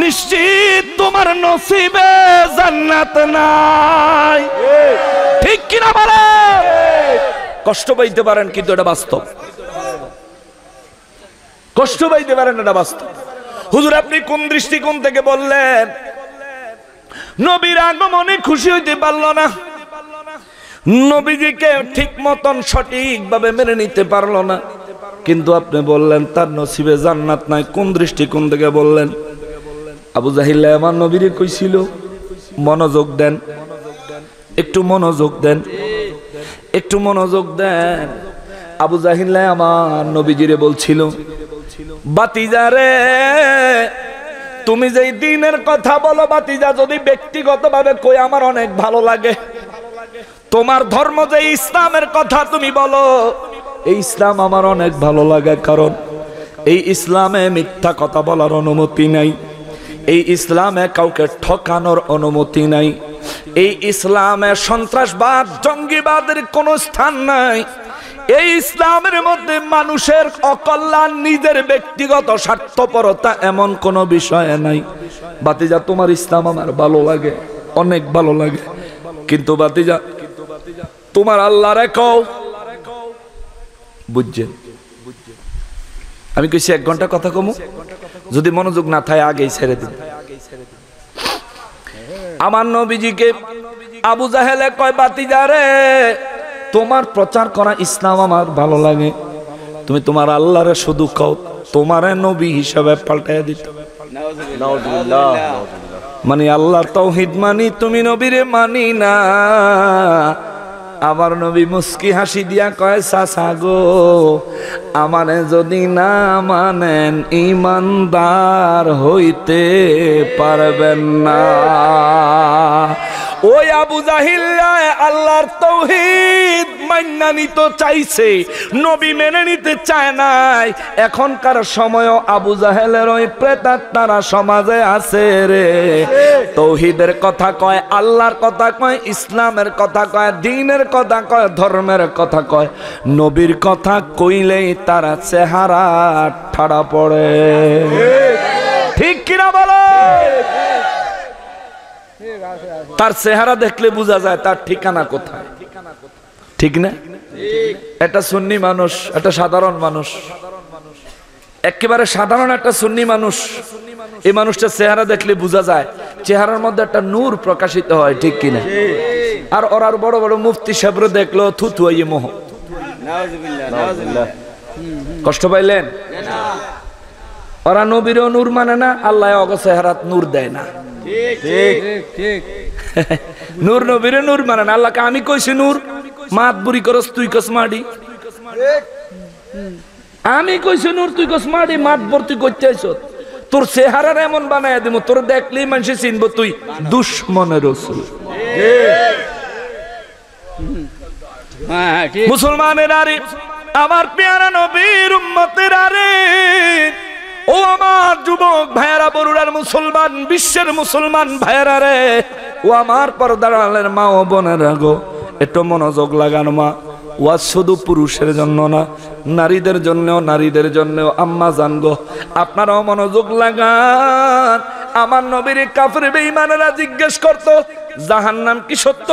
Speaker 1: নিশ্চিত তোমার নসিবে জান্নাত নাই ঠিক কিনা বলে কষ্ট পাইতে পারেন কিন্তু এটা বাস্তব কষ্ট পাইতে পারেন এটা বাস্তব হুজুর আপনি কোন দৃষ্টিকোণ থেকে বললেন নবীর আগমনে খুশি হইতে পারল না নবীজিকে ঠিক মতন সঠিকভাবে মেনে নিতে পারল না কিন্তু আপনি বললেন তার নসিবে জান্নাত নাই কোন দৃষ্টিকোণ থেকে বললেন আবু জাহিল্লা আমার নবীরে কইছিল মনোযোগ দেন একটু মনোযোগ দেন একটু মনোযোগ দেন আবু জাহিল্লা আমার নবীজিরে বলছিল বাতিজারে তুমি যেই দিনের কথা বলো বাতিজা যদি ভাবে কই আমার অনেক ভালো লাগে তোমার ধর্ম যে ইসলামের কথা তুমি বলো এই ইসলাম আমার অনেক ভালো লাগে কারণ এই ইসলামে মিথ্যা কথা বলার অনুমতি নাই এই ইসলামে কাউকে ঠকানোর অনুমতি নাই এই ইসলামে সন্ত্রাসবাদ জঙ্গিবাদের কোনো স্থান নাই এই ইসলামের মধ্যে মানুষের অকল্যাণ নিজের ব্যক্তিগত স্বার্থপরতা এমন কোনো বিষয় নাই বাতিজা তোমার ইসলাম আমার ভালো লাগে অনেক ভালো লাগে কিন্তু বাতিজা তোমার আল্লাহ রেখো বুঝছেন আমি কিছু এক ঘন্টা কথা কমু যদি মনোযোগ না থাকে আগেই ছেড়ে দিন আমার নবীজিকে আবু জাহেলে কয় বাতিজা রে তোমার প্রচার করা ইসলাম আমার ভালো লাগে তুমি তোমার আল্লাহরে শুধু কও তোমারে নবী হিসাবে পাল্টাই দিত মানে আল্লাহর তৌহিদ মানি তুমি নবীরে মানি না আমার নবী মুস্কি হাসি দিয়া কয় সাসা গো আমারে যদি না মানেন ইমানদার হইতে পারবেন না ওই আবু জাহিল্লা আল্লাহর তৌহিদ মান্না নিতে চাইছে নবী মেনে নিতে চায় নাই এখনকার সময়ও আবু জাহেলের ওই প্রেতার তারা সমাজে আছে রে তৌহিদের কথা কয় আল্লাহর কথা কয় ইসলামের কথা কয় দিনের কথা কয় ধর্মের কথা কয় নবীর কথা কইলেই তারা চেহারা ঠাড়া পড়ে তার চেহারা দেখলে বোঝা যায় তার ঠিকানা কোথায় ঠিক না একটা সুন্নি মানুষ একটা সাধারণ মানুষ একেবারে সাধারণ একটা সুন্নি মানুষ এই মানুষটার চেহারা দেখলে বোঝা যায় চেহারার মধ্যে একটা নূর প্রকাশিত হয় ঠিক কিনা আর ওরার বড় বড় মুফতি সাবর দেখলো থুথুয়াই মোহ কষ্ট পাইলেন ওরা নবীরও নূর মানে না আল্লাহ অগ চেহারাত নূর দেয় না ঠিক ঠিক ঠিক <laughs> নূর নবীরে নূর মানান আল্লাহকে আমি কইছি নূর মাত বুড়ি করস তুই কস মাডি আমি কইছি নূর তুই কস মাডি মাত তুই করতে তোর চেহারা এমন বানায় দেবো তোর দেখলেই মানুষ চিনবো তুই দুশ্মনের রসুল হ্যাঁ, হ্যাঁ, মুসলমানের আরে আমার পেয়ারা নবীর উম্মতের আরে ও আমার যুবক ভাইয়ারা বরুড়ার মুসলমান বিশ্বের মুসলমান ভাইয়ারা রে ও আমার দাঁড়ালের মা ও বোনের গো একটু মনোযোগ লাগানো মা ও শুধু পুরুষের জন্য না নারীদের জন্যও নারীদের জন্যও আম্মা জানগো আপনারাও মনোযোগ লাগান আমার নবীর কাফের বেঈমানেরা জিজ্ঞেস করত জাহান নাম কি সত্য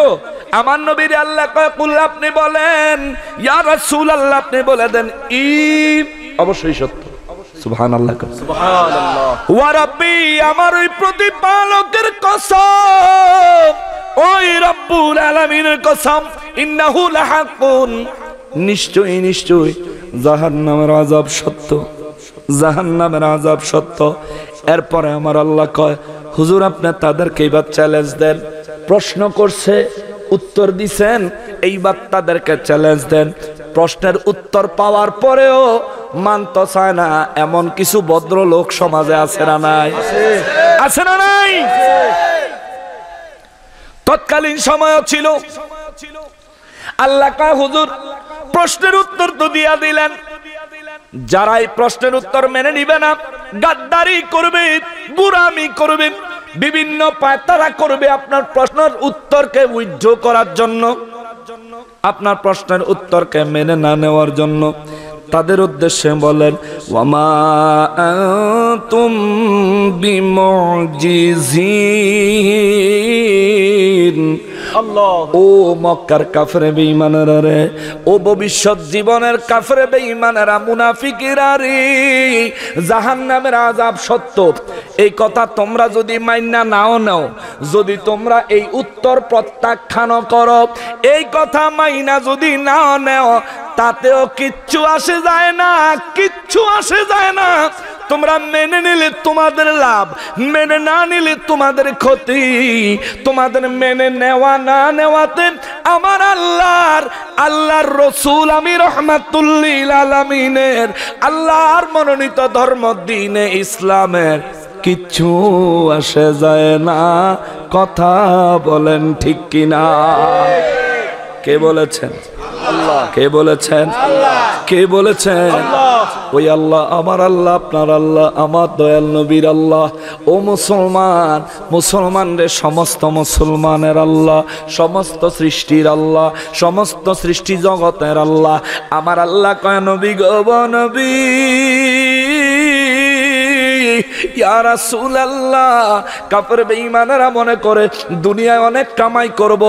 Speaker 1: আমার নবীর আল্লাহ কুল আপনি বলেন ইয়া রাসূল আল্লাহ আপনি বলে দেন ই অবশ্যই সত্য আমার ওই প্রতিপালকের কসম ওই রব্বুল আলামিনের কসম ইন্নাহু লাহাকুন নিশ্চয়ই নিশ্চয়ই জাহান্নামের আযাব সত্য জাহান্নামের আযাব সত্য এরপরে আমার আল্লাহ কয় হুজুর আপনি তাদেরকে এইবার চ্যালেঞ্জ দেন প্রশ্ন করছে উত্তর দিছেন এইবার তাদেরকে চ্যালেঞ্জ দেন প্রশ্নের উত্তর পাওয়ার পরেও মানতে চায় না এমন কিছু ভদ্র লোক সমাজে আছে না নাই আছে না নাই তৎকালীন সময় ছিল আল্লাহ হুজুর প্রশ্নের উত্তর তো দিয়া দিলেন যারাই প্রশ্নের উত্তর মেনে নিবে না গাদ্দারি করবে গুরামি করবে বিভিন্ন পায়তারা করবে আপনার প্রশ্নের উত্তরকে উইথড্র করার জন্য আপনার প্রশ্নের উত্তরকে মেনে না নেওয়ার জন্য তাদের উদ্দেশ্যে বলেন ওয়ামা তুম বিমজিজিন ও মক্কার কাফরে বেঈমানের রে ও ভবিষ্যৎ জীবনের কাফরে বেঈমানেরা মুনাফিকিরা রে জাহান্নামের আযাব সত্য এই কথা তোমরা যদি মাইনা নাও নাও যদি তোমরা এই উত্তর প্রত্যাখ্যান করো এই কথা মাইনা যদি নাও নেও তাতেও কিচ্ছু আসে যায় না কিচ্ছু আসে যায় না তোমরা মেনে নিলে তোমাদের লাভ মেনে না নিলে তোমাদের ক্ষতি তোমাদের মেনে নেওয়া না নেওয়াতে আমার আল্লাহর আল্লাহর রসুল আমি রহমাতুল্লিল আলমিনের আল্লাহর মনোনীত ধর্ম দিনে ইসলামের কিচ্ছু আসে যায় না কথা বলেন ঠিক কিনা কে বলেছেন কে বলেছেন কে বলেছেন ওই আল্লাহ আমার আল্লাহ আপনার আল্লাহ আমার দয়াল নবীর আল্লাহ ও মুসলমান মুসলমান রে সমস্ত মুসলমানের আল্লাহ সমস্ত সৃষ্টির আল্লাহ সমস্ত সৃষ্টি জগতের আল্লাহ আমার আল্লাহ কয় নবী গব নবী ইয়ারা সুলাল্লাহ কাপের বেঈমানেরা মনে করে দুনিয়ায় অনেক কামাই করব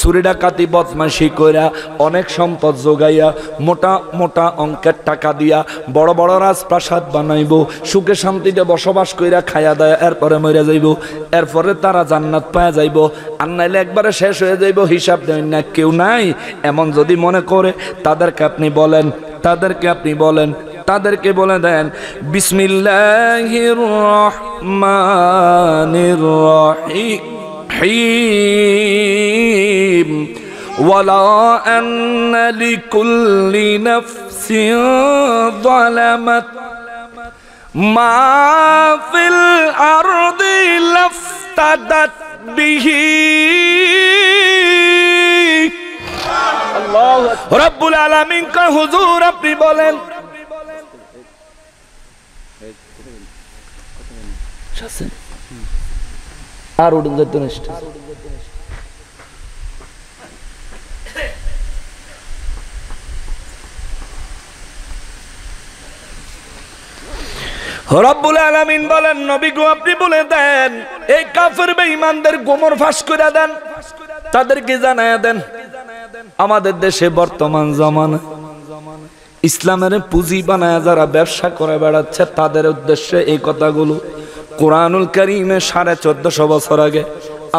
Speaker 1: চুরি ডাকাতি বদমাশি কইরা অনেক সম্পদ যোগাইয়া মোটা মোটা অঙ্কের টাকা দিয়া বড় বড় রাজপ্রাসাদ বানাইব সুখে শান্তিতে বসবাস কইরা খায়া দেয় এরপরে মরে যাইব এরপরে তারা জান্নাত পায়া যাইব আর নাইলে একবারে শেষ হয়ে যাইব হিসাব দেন না কেউ নাই এমন যদি মনে করে তাদেরকে আপনি বলেন তাদেরকে আপনি বলেন তাদেরকে বলে দেন বিসমিল্লাহির রহমানির রহিম ولا أن لكل نفس ظلمت ما في الأرض لافتدت به রব্বুল আলামিন কা হুজুর আপনি বলেন রব্বুল বলেন নবী গো আপনি বলে দেন এই কাফের বেঈমানদের গোমর ফাঁস করে দেন তাদেরকে জানায় দেন আমাদের দেশে বর্তমান জামানা ইসলামের পুঁজি বানায় যারা ব্যবসা করে বেড়াচ্ছে তাদের উদ্দেশ্যে এই কথাগুলো কোরআনুল করিমে সাড়ে চোদ্দশো বছর আগে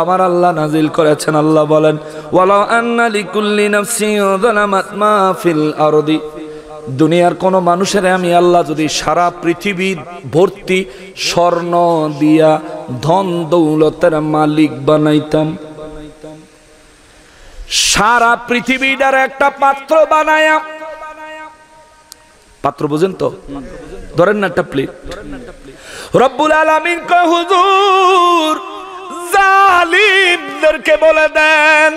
Speaker 1: আমার আল্লাহ নাজিল করেছেন আল্লাহ বলেন আন্না আরদি দুনিয়ার কোন মানুষের আমি আল্লাহ যদি সারা পৃথিবী ভর্তি স্বর্ণ দিয়া ধন দৌলতের মালিক বানাইতাম সারা পৃথিবীটার একটা পাত্র বানায়া পাত্র বোঝেন তো ধরেন না একটা প্লেট রব্বুল আলমিন হুজুর জালিমদেরকে বলে দেন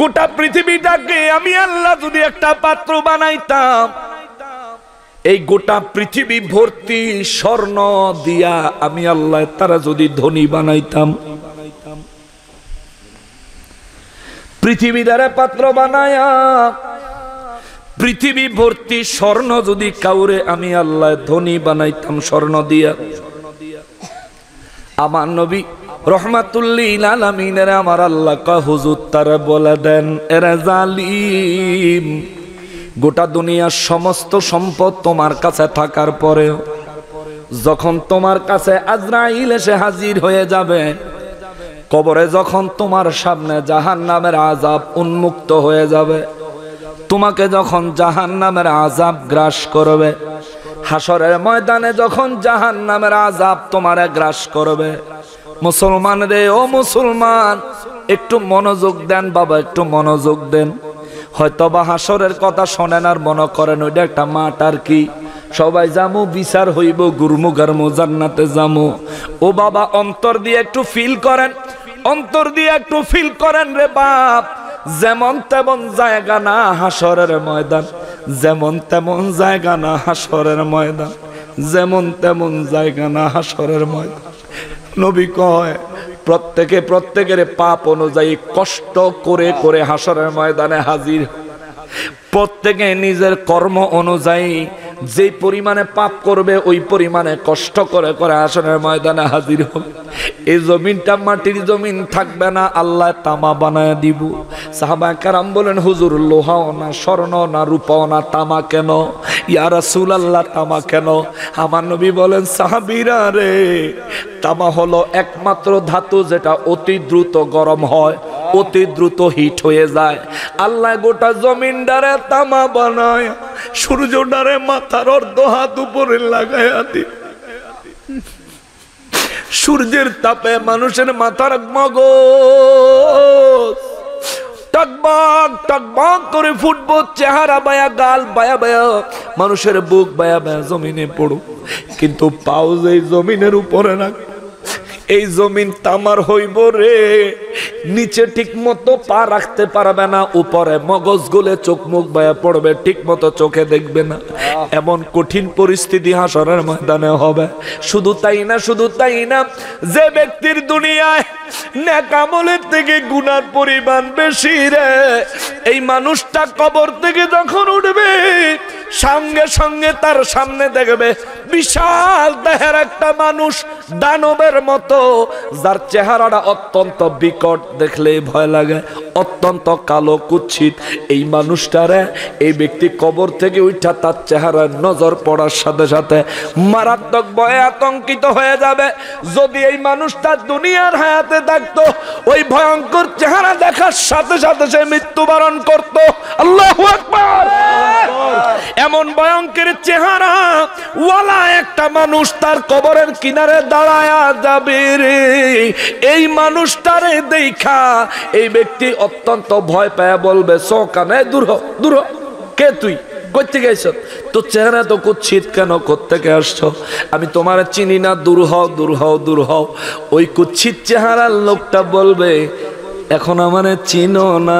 Speaker 1: গোটা পৃথিবীটাকে আমি আল্লাহ যদি একটা পাত্র বানাইতাম এই গোটা পৃথিবী ভর্তি স্বর্ণ দিয়া আমি আল্লাহ তারা যদি ধনী বানাইতাম পৃথিবী দ্বারা পাত্র বানায়া পৃথিবী ভর্তি স্বর্ণ যদি কাউরে আমি আল্লাহ ধনী বানাইতাম স্বর্ণ দিয়া আমার নবী রহমাতুল্লিল আলামিনের আমার আল্লাহ কা হুজুর তারা বলে দেন এরা জালিম গোটা দুনিয়ার সমস্ত সম্পদ তোমার কাছে থাকার পরে যখন তোমার কাছে আজরাইল এসে হাজির হয়ে যাবে কবরে যখন তোমার সামনে জাহান নামের আজাব উন্মুক্ত হয়ে যাবে তোমাকে যখন জাহান নামের আজাব গ্রাস করবে হাসরের ময়দানে যখন জাহান নামের আজাব তোমারে গ্রাস করবে মুসলমান রে ও মুসলমান একটু মনোযোগ দেন বাবা একটু মনোযোগ দেন হয়তো বা হাসরের কথা শোনেন আর মনে করেন ওইটা একটা মাঠ আর কি সবাই জামু বিচার হইব গুরমু গারমু জান্নাতে জামু ও বাবা অন্তর দিয়ে একটু ফিল করেন অন্তর দিয়ে একটু ফিল করেন রে বাপ যেমন তেমন জায়গা না হাসরের ময়দান যেমন তেমন জায়গা না হাসরের ময়দান যেমন তেমন জায়গা না হাসরের ময়দান নবী কয় প্রত্যেকে প্রত্যেকের পাপ অনুযায়ী কষ্ট করে করে হাসরের ময়দানে হাজির প্রত্যেকে নিজের কর্ম অনুযায়ী যেই পরিমাণে পাপ করবে ওই পরিমাণে কষ্ট করে করে আসনের ময়দানে হাজির হবে এই জমিনটা মাটির জমিন থাকবে না আল্লাহ তামা বানায় দিব সাহাবা কারাম বলেন হুজুর লোহাও না স্বর্ণ না রূপাও না তামা কেন ইয়ারা সুল আল্লাহ তামা কেন আমার নবী বলেন সাহাবিরা রে তামা হলো একমাত্র ধাতু যেটা অতি দ্রুত গরম হয় অতি দ্রুত হিট হয়ে যায় আল্লাহ গোটা জমিন ডারে তামা বানায় সূর্য ডারে মাথার অর্ধ হাত উপরে লাগাইয়া দি সূর্যের তাপে মানুষের মাথার মগ টকবাক টকবাক করে ফুটবো চেহারা বায়া গাল বায়া বায়া মানুষের বুক বায়া বায়া জমিনে পড়ু কিন্তু পাও যেই জমিনের উপরে রাখবো এই জমিন তামার হইব রে নিচে ঠিক মতো পা রাখতে পারবে না উপরে মগজ গুলে চোখ মুখ বায়া পড়বে ঠিক মতো চোখে দেখবে না এমন কঠিন পরিস্থিতি হাসরের ময়দানে হবে শুধু তাই না শুধু তাই না যে ব্যক্তির দুনিয়ায় নেকামলের থেকে গুনার পরিমাণ বেশি রে এই মানুষটা কবর থেকে যখন উঠবে সঙ্গে সঙ্গে তার সামনে দেখবে বিশাল দেহের একটা মানুষ দানবের মতো যার চেহারাটা অত্যন্ত বিকট দেখলে ভয় লাগে অত্যন্ত কালো কুচ্ছিত এই মানুষটারে এই ব্যক্তি কবর থেকে উঠা তার চেহারায় নজর পড়ার সাথে সাথে মারাত্মক ভয়ে আতঙ্কিত হয়ে যাবে যদি এই মানুষটা দুনিয়ার হায়াতে থাকতো ওই ভয়ঙ্কর চেহারা দেখার সাথে সাথে সে মৃত্যুবরণ করত আল্লাহ এমন ভয়ঙ্কর চেহারা ওয়ালা একটা মানুষ তার কবরের কিনারে দাঁড়ায়া যাবে রে এই মানুষটারে দেখা এই ব্যক্তি অত্যন্ত ভয় পায় বলবে সকানে দূর দূর কে তুই আমি তোমার চিনি না দূর হও দূর হও দূর হও ওই কুচ্ছিত চেহারার লোকটা বলবে এখন আমারে চিনো না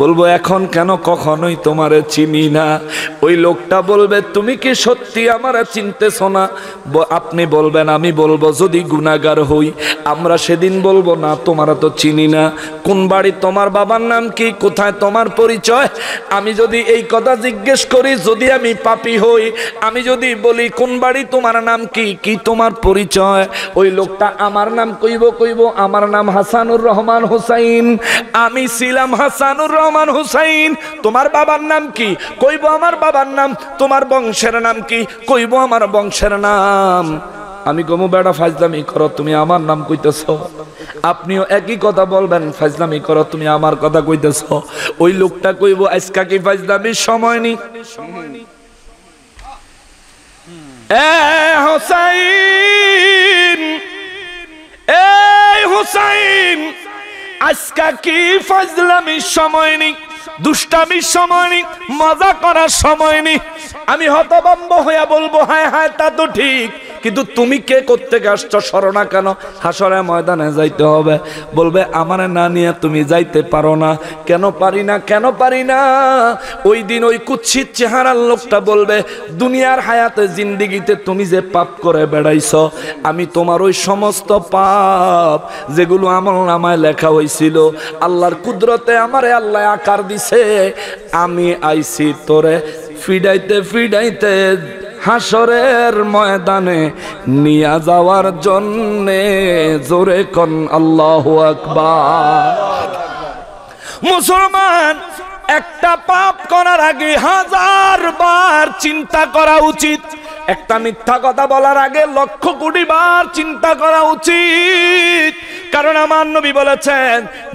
Speaker 1: বলবো এখন কেন কখনোই তোমারে চিনি না ওই লোকটা বলবে তুমি কি সত্যি আমারে চিনতেছ না আপনি বলবেন আমি বলবো যদি গুণাগার হই আমরা সেদিন বলবো না তোমারা তো চিনি না কোন বাড়ি তোমার বাবার নাম কি কোথায় তোমার পরিচয় আমি যদি এই কথা জিজ্ঞেস করি যদি আমি পাপি হই আমি যদি বলি কোন বাড়ি তোমার নাম কি কি তোমার পরিচয় ওই লোকটা আমার নাম কইব কইব আমার নাম হাসানুর রহমান হোসেন হুসাইন আমি ছিলাম হাসানুর রহমান হুসাইন তোমার বাবার নাম কি কইব আমার বাবার নাম তোমার বংশের নাম কি কইব আমার বংশের নাম আমি গমু বেড়া ফাজলামি করো তুমি আমার নাম কইতেছ আপনিও একই কথা বলবেন ফাজলামি করো তুমি আমার কথা কইতেছ ওই লোকটা কইব আজকা কি ফাজলামির সময় নি হোসাইন এই হোসাইন আজকা কি ফাজলামির সময় নেই দুষ্টামির সময় নেই মজা করার সময় নেই আমি হতবম্ব হইয়া বলবো হায় হায় তা তো ঠিক কিন্তু তুমি কে করতে আসছো সরনা কেন হাসরে ময়দানে যাইতে হবে বলবে আমার না নিয়ে তুমি যাইতে পারো না কেন পারি না কেন পারি না ওই দিন ওই কুচ্ছিত চেহারার লোকটা বলবে দুনিয়ার হায়াতে জিন্দিগিতে তুমি যে পাপ করে বেড়াইছ আমি তোমার ওই সমস্ত পাপ যেগুলো আমার নামায় লেখা হয়েছিল আল্লাহর কুদরতে আমারে আল্লাহ আকার দিছে আমি আইছি তোরে ফিডাইতে ফিডাইতে হাসরের ময়দানে নিয়ে যাওয়ার জন্যে জোরে কন আল্লাহ আকবার মুসলমান একটা পাপ করার আগে হাজার বার চিন্তা করা উচিত একটা মিথ্যা কথা বলার আগে লক্ষ কোটি বার চিন্তা করা উচিত কারণ আমার নবী বলেছেন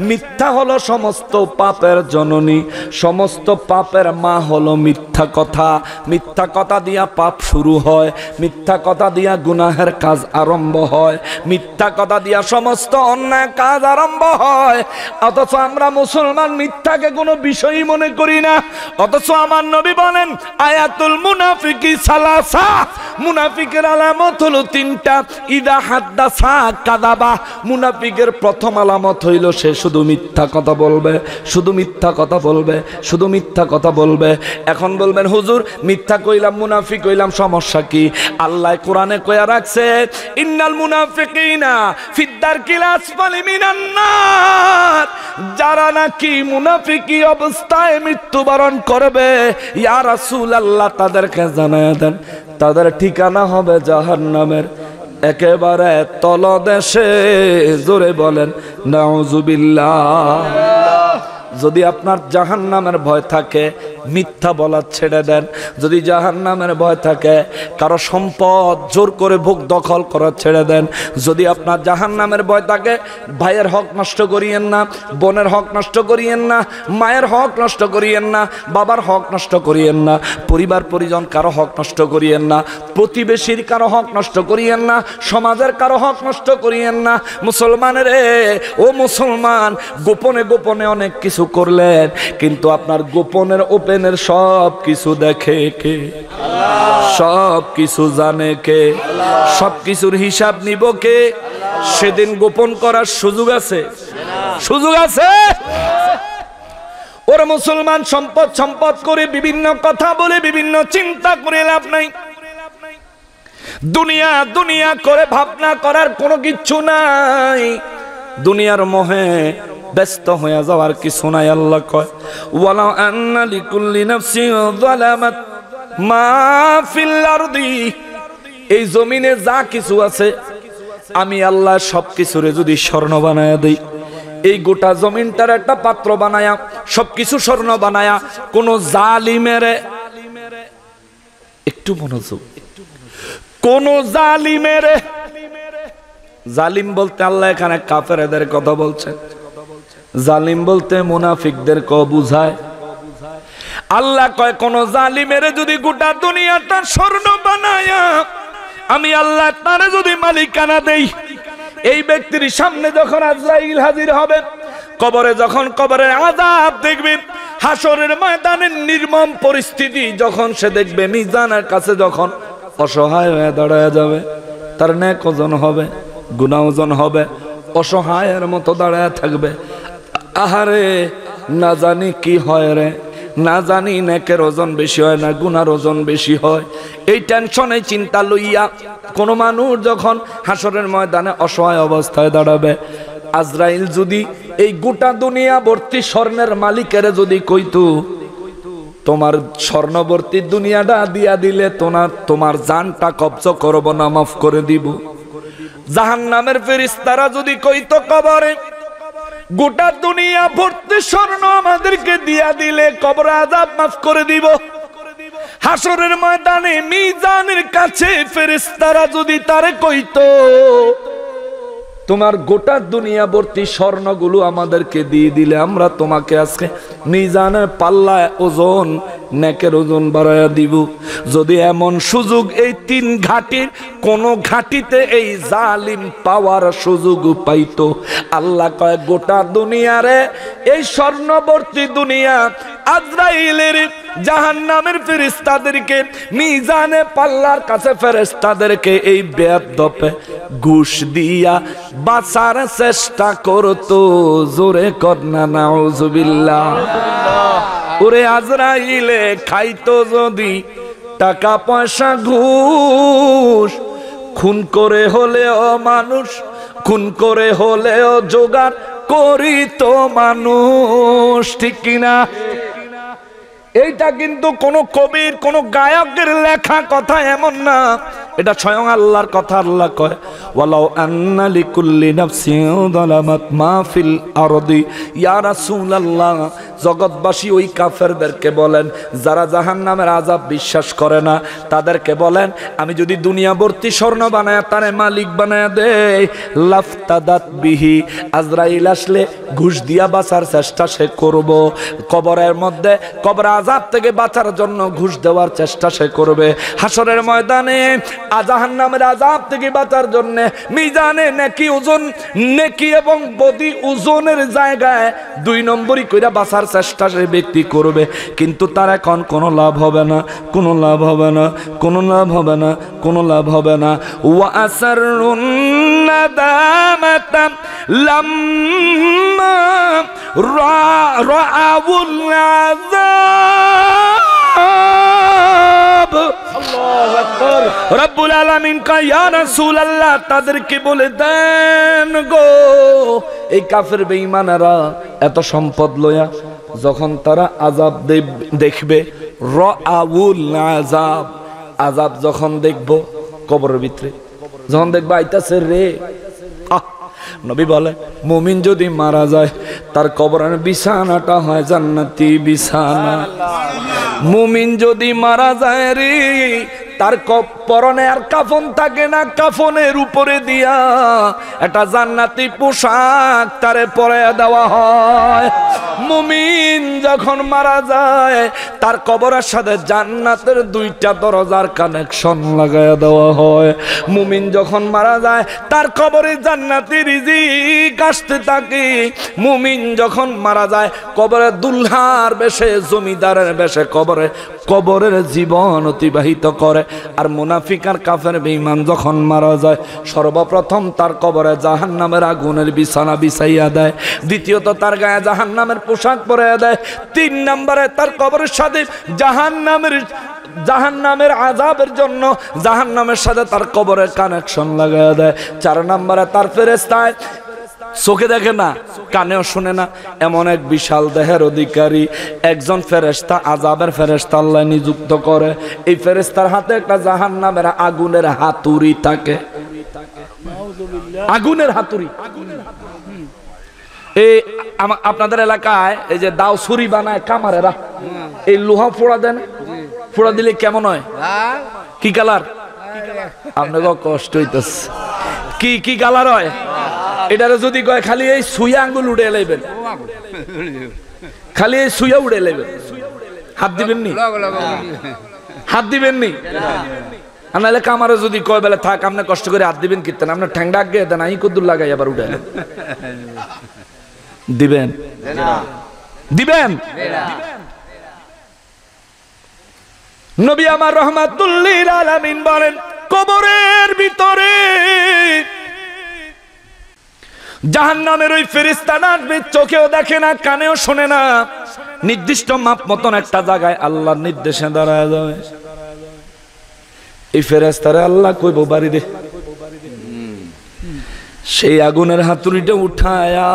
Speaker 1: মিথ্যা হলো সমস্ত পাপের জননী সমস্ত পাপের মা হলো মিথ্যা কথা মিথ্যা কথা দিয়া পাপ শুরু হয় মিথ্যা কথা দিয়া গুনাহের কাজ আরম্ভ হয় মিথ্যা কথা দিয়া সমস্ত অন্যায় কাজ আরম্ভ হয় অথচ আমরা মুসলমান মিথ্যাকে কোনো বিষয়ই মনে করি না অথচ আমার নবী বলেন আয়াতুল মুনাফিকি সালাসা মুনাফিকের আলামত হলো তিনটা ইদা হাদ্দাসা কাদাবা মুনাফিকের প্রথম আলামত হইল সে শুধু মিথ্যা কথা বলবে শুধু মিথ্যা কথা বলবে শুধু মিথ্যা কথা বলবে এখন বলবেন হুজুর মিথ্যা কইলাম মুনাফিক কইলাম সমস্যা কি আল্লাহ কোরআনে কয়া রাখছে ইন্নাল মুনাফিকিনা ফিদ্দার কিলাস মিনান নার যারা নাকি মুনাফিকি অবস্থায় মৃত্যুবরণ করবে ইয়া রাসূলুল্লাহ তাদেরকে জানায় দেন তাদের ঠিকানা হবে জাহার নামের একেবারে তলদেশে জোরে বলেন নাওজুবিল্লা যদি আপনার জাহান নামের ভয় থাকে মিথ্যা বলার ছেড়ে দেন যদি জাহান নামের ভয় থাকে কারো সম্পদ জোর করে ভোগ দখল করার ছেড়ে দেন যদি আপনার জাহান নামের ভয় থাকে ভাইয়ের হক নষ্ট করিয়েন না বোনের হক নষ্ট করিয়েন না মায়ের হক নষ্ট করিয়েন না বাবার হক নষ্ট করিয়েন না পরিবার পরিজন কারো হক নষ্ট করিয়েন না প্রতিবেশীর কারো হক নষ্ট করিয়েন না সমাজের কারো হক নষ্ট করিয়েন না মুসলমানের ও মুসলমান গোপনে গোপনে অনেক কিছু কিছু করলেন কিন্তু আপনার গোপনের ওপেনের সব কিছু দেখে কে সব কিছু জানে কে সব কিছুর হিসাব নিব কে সেদিন গোপন করার সুযোগ আছে সুযোগ আছে ওর মুসলমান সম্পদ সম্পদ করে বিভিন্ন কথা বলে বিভিন্ন চিন্তা করে লাভ নাই দুনিয়া দুনিয়া করে ভাবনা করার কোনো কিছু নাই দুনিয়ার মহে ব্যস্ত হয়ে যাওয়ার কিছু নাই আল্লাহ কয় ওয়ালা এই জমিনে যা কিছু আছে আমি আল্লাহ সব কিছুরে যদি স্বর্ণ বানায়া দেই এই গোটা জমিনটার একটা পাত্র বানায়া সবকিছু স্বর্ণ বানায়া কোন জালিমের একটু মনোযোগ কোন জালিমের জালিম বলতে আল্লাহ এখানে এদের কথা বলছেন জালিম বলতে মুনাফিকদের ক বুঝায় আল্লাহ কয় কোন জালিমের যদি গোটা দুনিয়াটা স্বর্ণ বানায় আমি আল্লাহ তারে যদি মালিকানা দেই এই ব্যক্তির সামনে যখন আজরাইল হাজির হবে কবরে যখন কবরে আজাব দেখবেন হাসরের ময়দানের নির্মম পরিস্থিতি যখন সে দেখবে মিজানের কাছে যখন অসহায় হয়ে দাঁড়ায় যাবে তার ন্যাক ওজন হবে গুণা ওজন হবে অসহায়ের মতো দাঁড়ায় থাকবে আহারে না জানি কি হয় রে না জানি নেকের ওজন বেশি হয় না গুনার ওজন বেশি হয় এই টেনশনে চিন্তা লইয়া কোনো মানুষ যখন হাসরের ময়দানে অসহায় অবস্থায় দাঁড়াবে আজরাইল যদি এই গোটা দুনিয়া ভর্তি স্বর্ণের মালিকের যদি কইতু তোমার স্বর্ণবর্তী দুনিয়াটা দিয়া দিলে তোমার তোমার জানটা কবজ করব না মাফ করে দিব জাহান নামের ফেরিস্তারা যদি কইতো কবরে গোটা দুনিয়া ভর্তি স্বর্ণ আমাদেরকে দিয়া দিলে কবর আজাব মাফ করে দিব হাসরের ময়দানে মিজানের কাছে ফেরেস্তারা যদি তারে কইতো তোমার গোটা দুনিয়াবর্তী স্বর্ণগুলো আমাদেরকে দিয়ে দিলে আমরা তোমাকে আজকে নিজানে পাল্লায় ওজন নেকের ওজন বাড়াইয়া দিব যদি এমন সুযোগ এই তিন ঘাটির কোন ঘাটিতে এই জালিম পাওয়ার সুযোগ পাইত আল্লাহ কয় গোটা দুনিয়ারে এই স্বর্ণবর্তী দুনিয়া আজরাইলের জাহান নামের ফেরিস্তাদেরকে মিজানে পাল্লার কাছে ফেরেস্তাদেরকে এই বেদপে ঘুষ দিয়া বাঁচার চেষ্টা করতো জোরে করনা নাউজুবিল্লাহ ওরে আজরাইলে খাইতো যদি টাকা পয়সা ঘুষ খুন করে হলেও মানুষ খুন করে হলেও জোগাড় করিত মানুষ ঠিক কিনা এইটা কিন্তু কোনো কবির কোনো গায়কের লেখা কথা এমন না এটা স্বয়ং আল্লাহর কথা আল্লাহ কয় ওয়ালাউ আন্না লিকুল্লি নাফসিন যালামাত মা ফিল আরদি ইয়া রাসূলুল্লাহ জগৎবাসী ওই কাফেরদেরকে বলেন যারা জাহান্নামের আযাব বিশ্বাস করে না তাদেরকে বলেন আমি যদি দুনিয়াবর্তী স্বর্ণ বানায় তারে মালিক বানায় দেই লাফতাদাত বিহি আজরাইল আসলে ঘুষ দিয়া বাঁচার চেষ্টা সে করব কবরের মধ্যে কবর আযাব থেকে বাঁচার জন্য ঘুষ দেওয়ার চেষ্টা সে করবে হাসরের ময়দানে আজাহান নামের আজাব থেকে বাঁচার জন্য মিজানে নাকি ওজন নেকি এবং বদি ওজনের জায়গায় দুই নম্বরই কইরা বাঁচার চেষ্টা সে ব্যক্তি করবে কিন্তু তার এখন কোনো লাভ হবে না কোনো লাভ হবে না কোনো লাভ হবে না কোনো লাভ হবে না ওয়া আসার রা رأوا العذاب রব্বুল আলামিন কয় ইয়া রাসূলুল্লাহ তাদেরকে বলে দেন গো এই কাফের বেঈমানেরা এত সম্পদ লয়া যখন তারা আজাব দেখবে রাউল আজাব আজাব যখন দেখব কবরের ভিতরে যখন দেখবো আইতাছে রে নবী বলে মুমিন যদি মারা যায় তার কবরের বিছানাটা হয় জান্নাতি বিছানা মুমিন যদি মারা যায় রে তার পরনে আর কাফন থাকে না কাফনের উপরে দিয়া এটা জান্নাতি পোশাক তারে পরে দেওয়া হয় মুমিন যখন মারা যায় তার কবরের সাথে জান্নাতের দুইটা দরজার কানেকশন লাগায় দেওয়া হয় মুমিন যখন মারা যায় তার কবরে জান্নাতি রিজি কাশতে থাকে মুমিন যখন মারা যায় কবরে দুলহার বেশে জমিদারের বেশে কবরে কবরের জীবন অতিবাহিত করে করে আর মুনাফিক আর কাফের বেঈমান যখন মারা যায় সর্বপ্রথম তার কবরে জাহান নামের আগুনের বিছানা বিছাইয়া দেয় দ্বিতীয়ত তার গায়ে জাহান নামের পোশাক পরাইয়া দেয় তিন নম্বরে তার কবরের সাথে জাহান নামের জাহান নামের আজাবের জন্য জাহান নামের সাথে তার কবরের কানেকশন লাগাইয়া দেয় চার নম্বরে তার ফেরেস্তায় চোখে দেখে না কানেও শুনে না এমন এক বিশাল দেহের অধিকারী একজন ফেরেস্তা আজাবের ফেরেস্তা আল্লাহ নিযুক্ত করে এই ফেরেস্তার হাতে একটা জাহান নামের আগুনের হাতুড়ি থাকে আগুনের হাতুড়ি এই আপনাদের এলাকায় এই যে দাও ছুরি বানায় কামারেরা এই লোহা ফোড়া দেন ফোড়া দিলে কেমন হয় কি কালার আপনাকে কষ্ট হইতেছে কি কি কালার হয় এটারে যদি কয় খালি এই সুইয়া আঙ্গুল উড়ে লাইবেন খালি এই সুইয়া উড়ে লাইবেন হাত দিবেন নি হাত দিবেন নি আর নাহলে কামারে যদি কয় বেলা থাক আপনি কষ্ট করে হাত দিবেন কীর্তন আপনার ঠ্যাং ডাক গিয়ে দেন আই কদ্দুর লাগাই আবার উঠে দিবেন দিবেন নবী আমার রহমাতুল্লিল আলামিন বলেন কবরের ভিতরে জাহান নামের ওই ফেরিস্তান আসবে চোখেও দেখে না কানেও শোনে না নির্দিষ্ট মাপ মতন একটা জায়গায় আল্লাহর নির্দেশে দাঁড়ায় যাবে এই ফেরেস্তারে আল্লাহ কইব বাড়ি দে সেই আগুনের হাতুড়িটা উঠায়া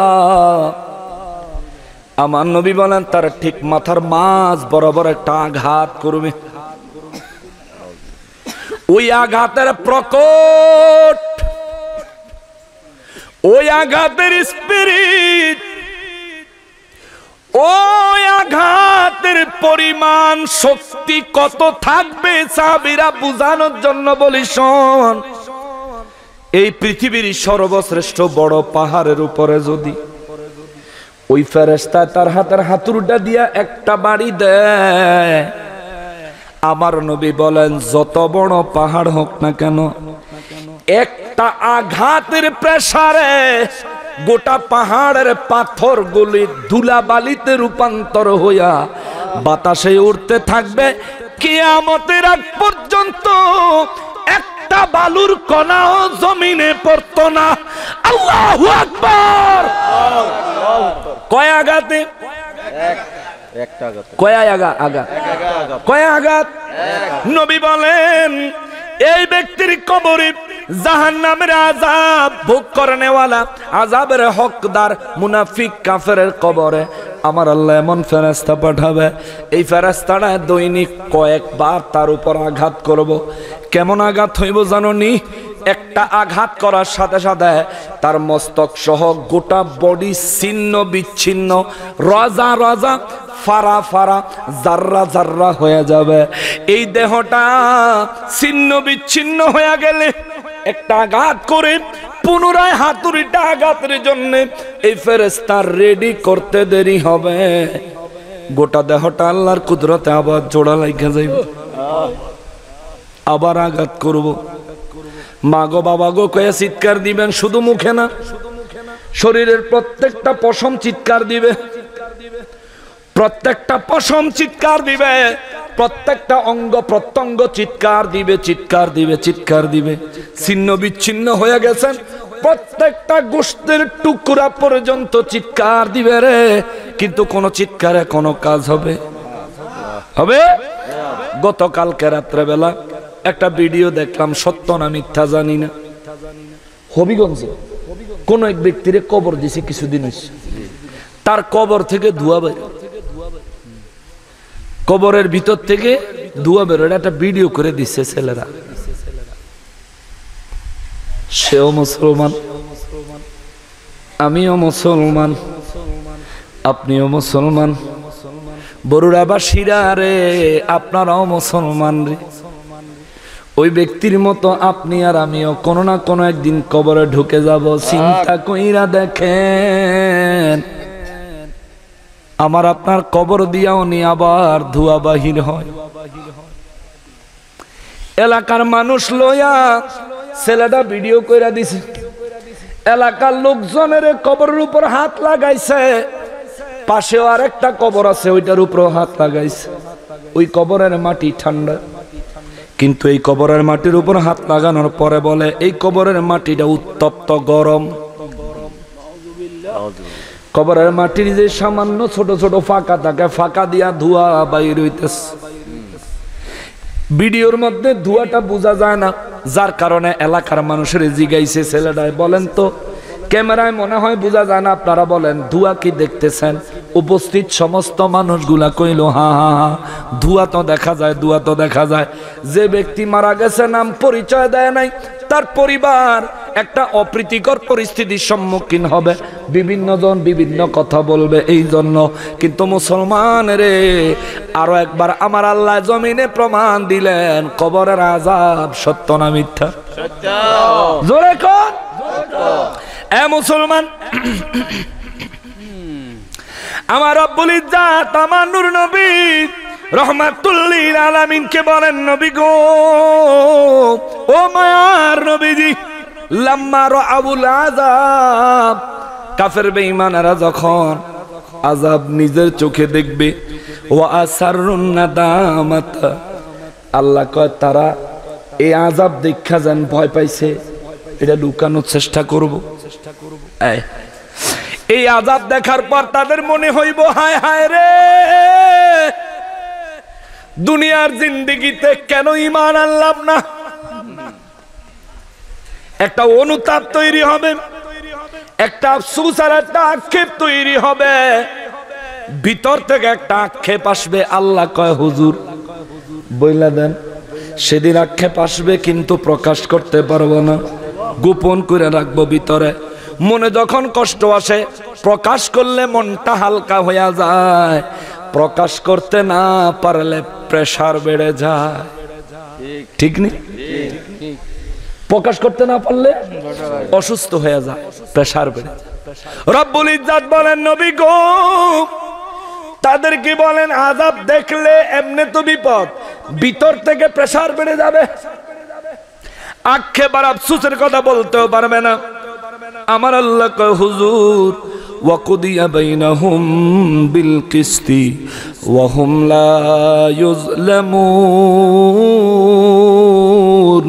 Speaker 1: আমার নবী বলেন তার ঠিক মাথার মাছ বরাবর একটা আঘাত করবে ওই আঘাতের প্রকট ওই আঘাতের স্পিরিট ওই আঘাতের পরিমাণ শক্তি কত থাকবে সাবিরা বুঝানোর জন্য বলি শোন এই পৃথিবীর সর্বশ্রেষ্ঠ বড় পাহাড়ের উপরে যদি ওই ফেরেস্তা তার হাতের হাতুরটা দিয়া একটা বাড়ি দেয় আমার নবী বলেন যত বড় পাহাড় হোক না কেন একটা আঘাতের প্রেসারে গোটা পাহাড়ের পাথর গুলি ধুলাবালিতে রূপান্তর হইয়া বাতাসে উঠতে থাকবে কেয়ামতের আগ পর্যন্ত একটা বালুর কণাও জমিনে পড়ত না আল্লাহ আকবর কয় আঘাতে কয়া আঘাত কয়া আঘাত নবী বলেন এই ব্যক্তির কবরে জাহান নামের আজাব ভোগ করেনেওয়ালা আজাবের হকদার মুনাফিক কাফের কবরে আমার আল্লাহ এমন ফেরাস্তা পাঠাবে এই ফেরাস্তাটা দৈনিক কয়েকবার তার উপর আঘাত করব। কেমন আঘাত হইব জাননি একটা আঘাত করার সাথে সাথে তার মস্তক সহ গোটা বডি ছিন্ন বিচ্ছিন্ন রজা রজা ফারা ফারা জাররা জাররা হয়ে যাবে এই দেহটা ছিন্ন বিচ্ছিন্ন হয়ে গেলে একটা আঘাত করে পুনরায় হাতুড়িটা আঘাতের জন্য এই ফেরেস্তার রেডি করতে দেরি হবে গোটা দেহটা আল্লাহর কুদরতে আবার জোড়া লাইকা যাইব আবার আঘাত করব মা গো বাবা গো কয়ে চিৎকার দিবেন শুধু মুখে না শরীরের প্রত্যেকটা পশম চিৎকার দিবে প্রত্যেকটা পশম চিৎকার দিবে প্রত্যেকটা অঙ্গ প্রত্যঙ্গ চিৎকার দিবে চিৎকার দিবে চিৎকার দিবে ছিন্ন বিচ্ছিন্ন হয়ে গেছেন প্রত্যেকটা গোষ্ঠের টুকরা পর্যন্ত চিৎকার দিবে রে কিন্তু কোনো চিৎকারে কোনো কাজ হবে হবে গতকালকে রাত্রেবেলা একটা ভিডিও দেখলাম সত্য না মিথ্যা জানি না হবিগঞ্জে কোন এক ব্যক্তিরে কবর দিছে কিছুদিন তার কবর থেকে ধোয়া বেরো কবরের ভিতর থেকে দুয়া বেরোয় একটা ভিডিও করে দিচ্ছে ছেলেরা সেও মুসলমান আমিও মুসলমান আপনিও মুসলমান শিরা রে আপনারাও মুসলমান রে ওই ব্যক্তির মতো আপনি আর আমিও কোনো না কোনো একদিন কবরে ঢুকে যাব চিন্তা কইরা দেখেন আমার আপনার কবর দিয়াও নি আবার ধুয়া বাহির হয় এলাকার মানুষ লইয়া ছেলেটা ভিডিও কইরা দিছে এলাকার লোকজনের কবরের উপর হাত লাগাইছে পাশেও আর একটা কবর আছে ওইটার উপর হাত লাগাইছে ওই কবরের মাটি ঠান্ডা কিন্তু এই কবরের মাটির উপর হাত লাগানোর পরে বলে এই কবরের মাটিটা উত্তপ্ত গরম কবরের মাটির যে সামান্য ছোট ছোট ফাঁকা থাকে ফাঁকা দিয়া ধোয়া বাইর হইতেছে ভিডিওর মধ্যে ধোয়াটা বোঝা যায় না যার কারণে এলাকার মানুষের জিগাইছে ছেলেটায় বলেন তো ক্যামেরায় মনে হয় বোঝা যায় না আপনারা বলেন ধোয়া কি দেখতেছেন উপস্থিত সমস্ত মানুষগুলা কইল হা হা হা ধোয়া তো দেখা যায় ধোয়া তো দেখা যায় যে ব্যক্তি মারা গেছে নাম পরিচয় দেয় নাই তার পরিবার একটা অপ্রীতিকর পরিস্থিতির সম্মুখীন হবে বিভিন্ন জন বিভিন্ন কথা বলবে এই জন্য কিন্তু মুসলমান রে আরো একবার আমার আল্লাহ জমিনে প্রমাণ দিলেন কবরের আজাব সত্য না মিথ্যা জোরে এ মুসলমান আমার রব্বুল ইজ্জাত আমার নূর নবী রহমাতুল্লিল আলামিনকে বলেন নবী গো ও মায়ার নবীজি লাম্মা রাউল আযাব কাফের বেঈমানরা যখন আযাব নিজের চোখে দেখবে ওয়া আসারুন নাদামাতা আল্লাহ কয় তারা এই আযাব দেখা যান ভয় পাইছে এটা লুকানোর চেষ্টা করব এই আজাব দেখার পর তাদের মনে হইব হায় হায় রে দুনিয়ার জিন্দিগিতে কেন ইমান আনলাম না একটা অনুতাপ তৈরি হবে একটা আফসুস আর একটা আক্ষেপ তৈরি হবে ভিতর থেকে একটা আক্ষেপ আসবে আল্লাহ কয় হুজুর বইলা দেন সেদিন আক্ষেপ আসবে কিন্তু প্রকাশ করতে পারবো না গোপন করে রাখবো ভিতরে মনে যখন কষ্ট আসে প্রকাশ করলে মনটা হালকা হয়ে যায় প্রকাশ করতে না পারলে প্রেশার বেড়ে যায় ঠিক নেই প্রকাশ করতে না পারলে অসুস্থ হয়ে যায় প্রেশার বেড়ে রব্বুল ইজাত বলেন নবী গো তাদেরকে বলেন আজাব দেখলে এমনি তো বিপদ ভিতর থেকে প্রেশার বেড়ে যাবে আক্ষেপ আর আফসুসের কথা বলতেও পারবে না আমার আল্লাহ হুজুর وقضي بينهم بالقسط وهم লা يظلمون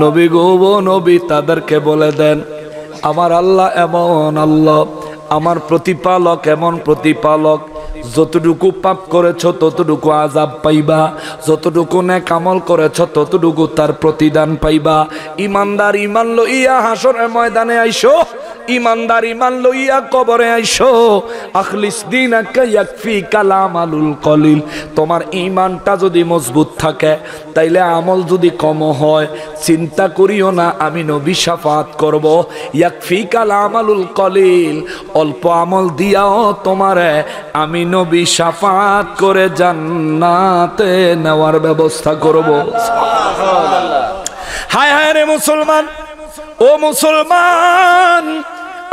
Speaker 1: নবী গো নবী তাদেরকে বলে দেন আমার আল্লাহ এমন আল্লাহ আমার প্রতিপালক এমন প্রতিপালক যতটুকু পাপ করেছ ততটুকু আজাব পাইবা যতটুকু নেক আমল করেছ ততটুকু তার প্রতিদান পাইবা ইমানদার ইমান লইয়া হাসরের ময়দানে আইসো ইমানদার ইমান লইয়া কবরে আইসো আখলিস দিন ইয়াকফি কালাম আলুল কলিল তোমার ইমানটা যদি মজবুত থাকে তাইলে আমল যদি কম হয় চিন্তা করিও না আমি নবী সাফাত করব ইয়াকফি কালাম আলুল কলিল অল্প আমল দিয়াও তোমারে আমি নবী সাফাত করে জান্নাতে নেওয়ার ব্যবস্থা করব হায় হায় রে মুসলমান ও মুসলমান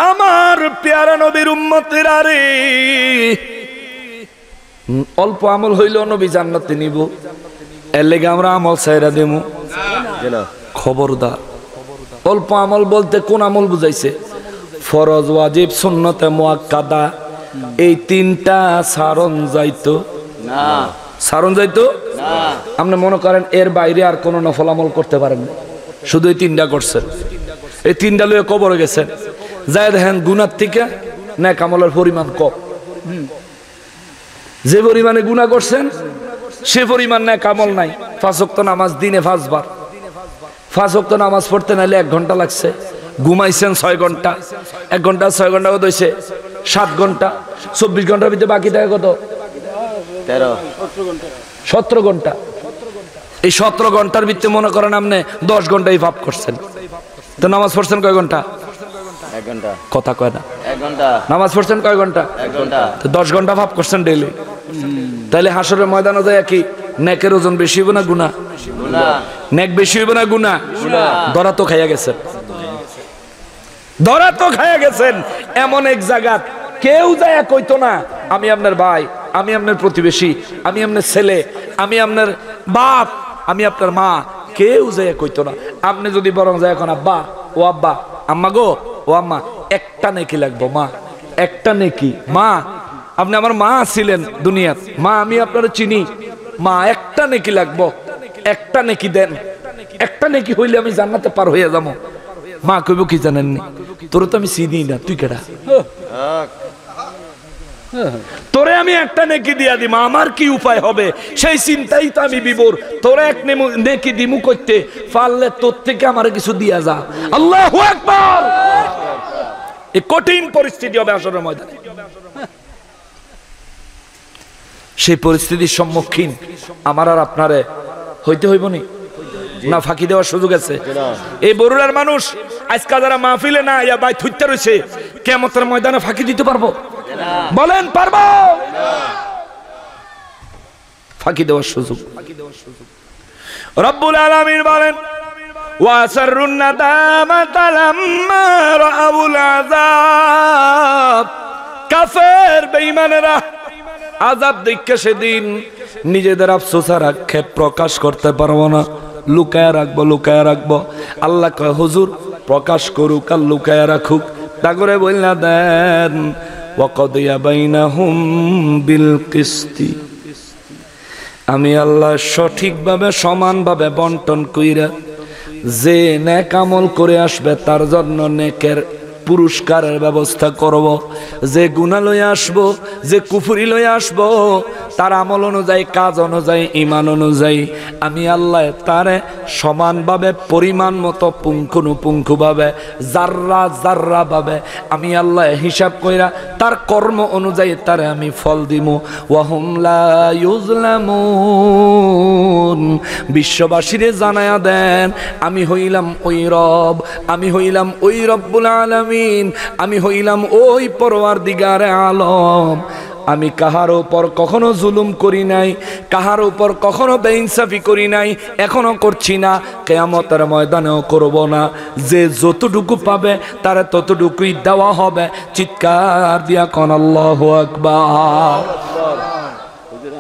Speaker 1: আমার পেয়ারা নবীর উম্মতের আরে অল্প আমল হইল নবী জান্নাতে নিব এলেগে আমরা আমল সাইরা দেব খবরদার অল্প আমল বলতে কোন আমল বুঝাইছে ফরজ ওয়াজিব সুন্নতে মোয়াক্কাদা এই তিনটা সারণ যাইতো না সারণ যাইতো আপনি মনে করেন এর বাইরে আর কোনো নফল আমল করতে পারেন না শুধু এই তিনটা করছেন এই তিনটা লয়ে কবরে গেছেন জায়দ হ্যান গুনার থেকে না কামলার পরিমাণ কম যে পরিমাণে গুণা করছেন সে পরিমাণ না কামল নাই ফাঁসক্ত নামাজ দিনে ফাঁসবার ফাঁসক্ত নামাজ পড়তে নাহলে এক ঘন্টা লাগছে ঘুমাইছেন ছয় ঘন্টা এক ঘন্টা ছয় ঘন্টা কত হয়েছে সাত ঘন্টা চব্বিশ ঘন্টার ভিতরে বাকি থাকে কত তেরো সতেরো ঘন্টা এই সতেরো ঘন্টার ভিত্তি মনে করেন আপনি দশ ঘন্টাই ভাব করছেন তো নামাজ পড়ছেন কয় ঘন্টা কথা কয় না নামাজ পড়ছেন কয় ঘন্টা দশ ঘন্টা ভাব করছেন তাহলে হাসরের ময়দানে যায় নেকের ওজন বেশি না গুণা নেক বেশি না গুণা দরা তো খাইয়া গেছেন দরা তো খাইয়া গেছেন এমন এক জায়গা কেউ যায় কইতো না আমি আপনার ভাই আমি আপনার প্রতিবেশী আমি আপনার ছেলে আমি আপনার বাপ আমি আপনার মা কেউ যায় কইতো না আপনি যদি বরং যায় এখন আব্বা ও আব্বা আম্মা গো ও মা একটা নেকি লাগবো মা একটা নেকি মা আপনি আমার মা ছিলেন দুনিয়াত মা আমি আপনার চিনি মা একটা নেকি লাগবো একটা নেকি দেন একটা নেকি হইলে আমি জান্নাতে পার হইয়া যাবো মা কইব কি জানেননি তোর তো আমি চিনি না তুই কেডা তোরে আমি একটা নেকি দিয়া দিব আমার কি উপায় হবে সেই চিন্তাই তো আমি বিবর তোরে এক নেকি দিমু করতে পারলে তোর থেকে আমার কিছু দিয়া যা আল্লাহ একবার এই কঠিন পরিস্থিতি হবে আসরের ময়দানে সেই পরিস্থিতির সম্মুখীন আমার আর আপনারে হইতে হইব নি না ফাঁকি দেওয়ার সুযোগ আছে এই বরুড়ার মানুষ আজকাল যারা মাহফিলে না ইয়া বাই থুইতে রয়েছে কেমতের ময়দানে ফাঁকি দিতে পারবো বলেন পারব ফাঁকি দেওয়ার সুযোগ রব্বুল আলমীর বলেন দেখে সেদিন নিজেদের আফসোস আর আক্ষেপ প্রকাশ করতে পারবো না লুকায় রাখবো লুকায় রাখবো আল্লাহ কয় হুজুর প্রকাশ করুক আর লুকায় রাখুক তা করে বললা দেন ওয়াকদিয়া বাইনাহুম বিল কিস্তি আমি আল্লাহ সঠিকভাবে সমানভাবে বন্টন কইরা যে ন্যাক আমল করে আসবে তার জন্য নেকের পুরস্কারের ব্যবস্থা করব যে গুণালয়ে আসব যে কুফুরি লয়ে আসব তার আমল অনুযায়ী কাজ অনুযায়ী ইমান অনুযায়ী আমি আল্লাহ তার সমানভাবে পরিমাণ মতো পুঙ্খানুপুঙ্খভাবে জাররা জাররাভাবে আমি আল্লাহ হিসাব কইরা তার কর্ম অনুযায়ী তারে আমি ফল দিম ওয়াহুমলা ইউজলামুন বিশ্ববাসীরে জানায়া দেন আমি হইলাম ওই রব আমি হইলাম ওই রব্বুল আলামিন আমি হইলাম ওই পরোয়ার দিগারে আলম আমি কাহার উপর কখনো জুলুম করি নাই কাহার উপর কখনো বেইনসাফি করি নাই এখনো করছি না কেয়ামতের ময়দানেও করব না যে যতটুকু পাবে তার ততটুকুই দেওয়া হবে চিৎকার দিয়া কন আল্লাহ আকবার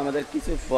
Speaker 1: আমাদের কিছু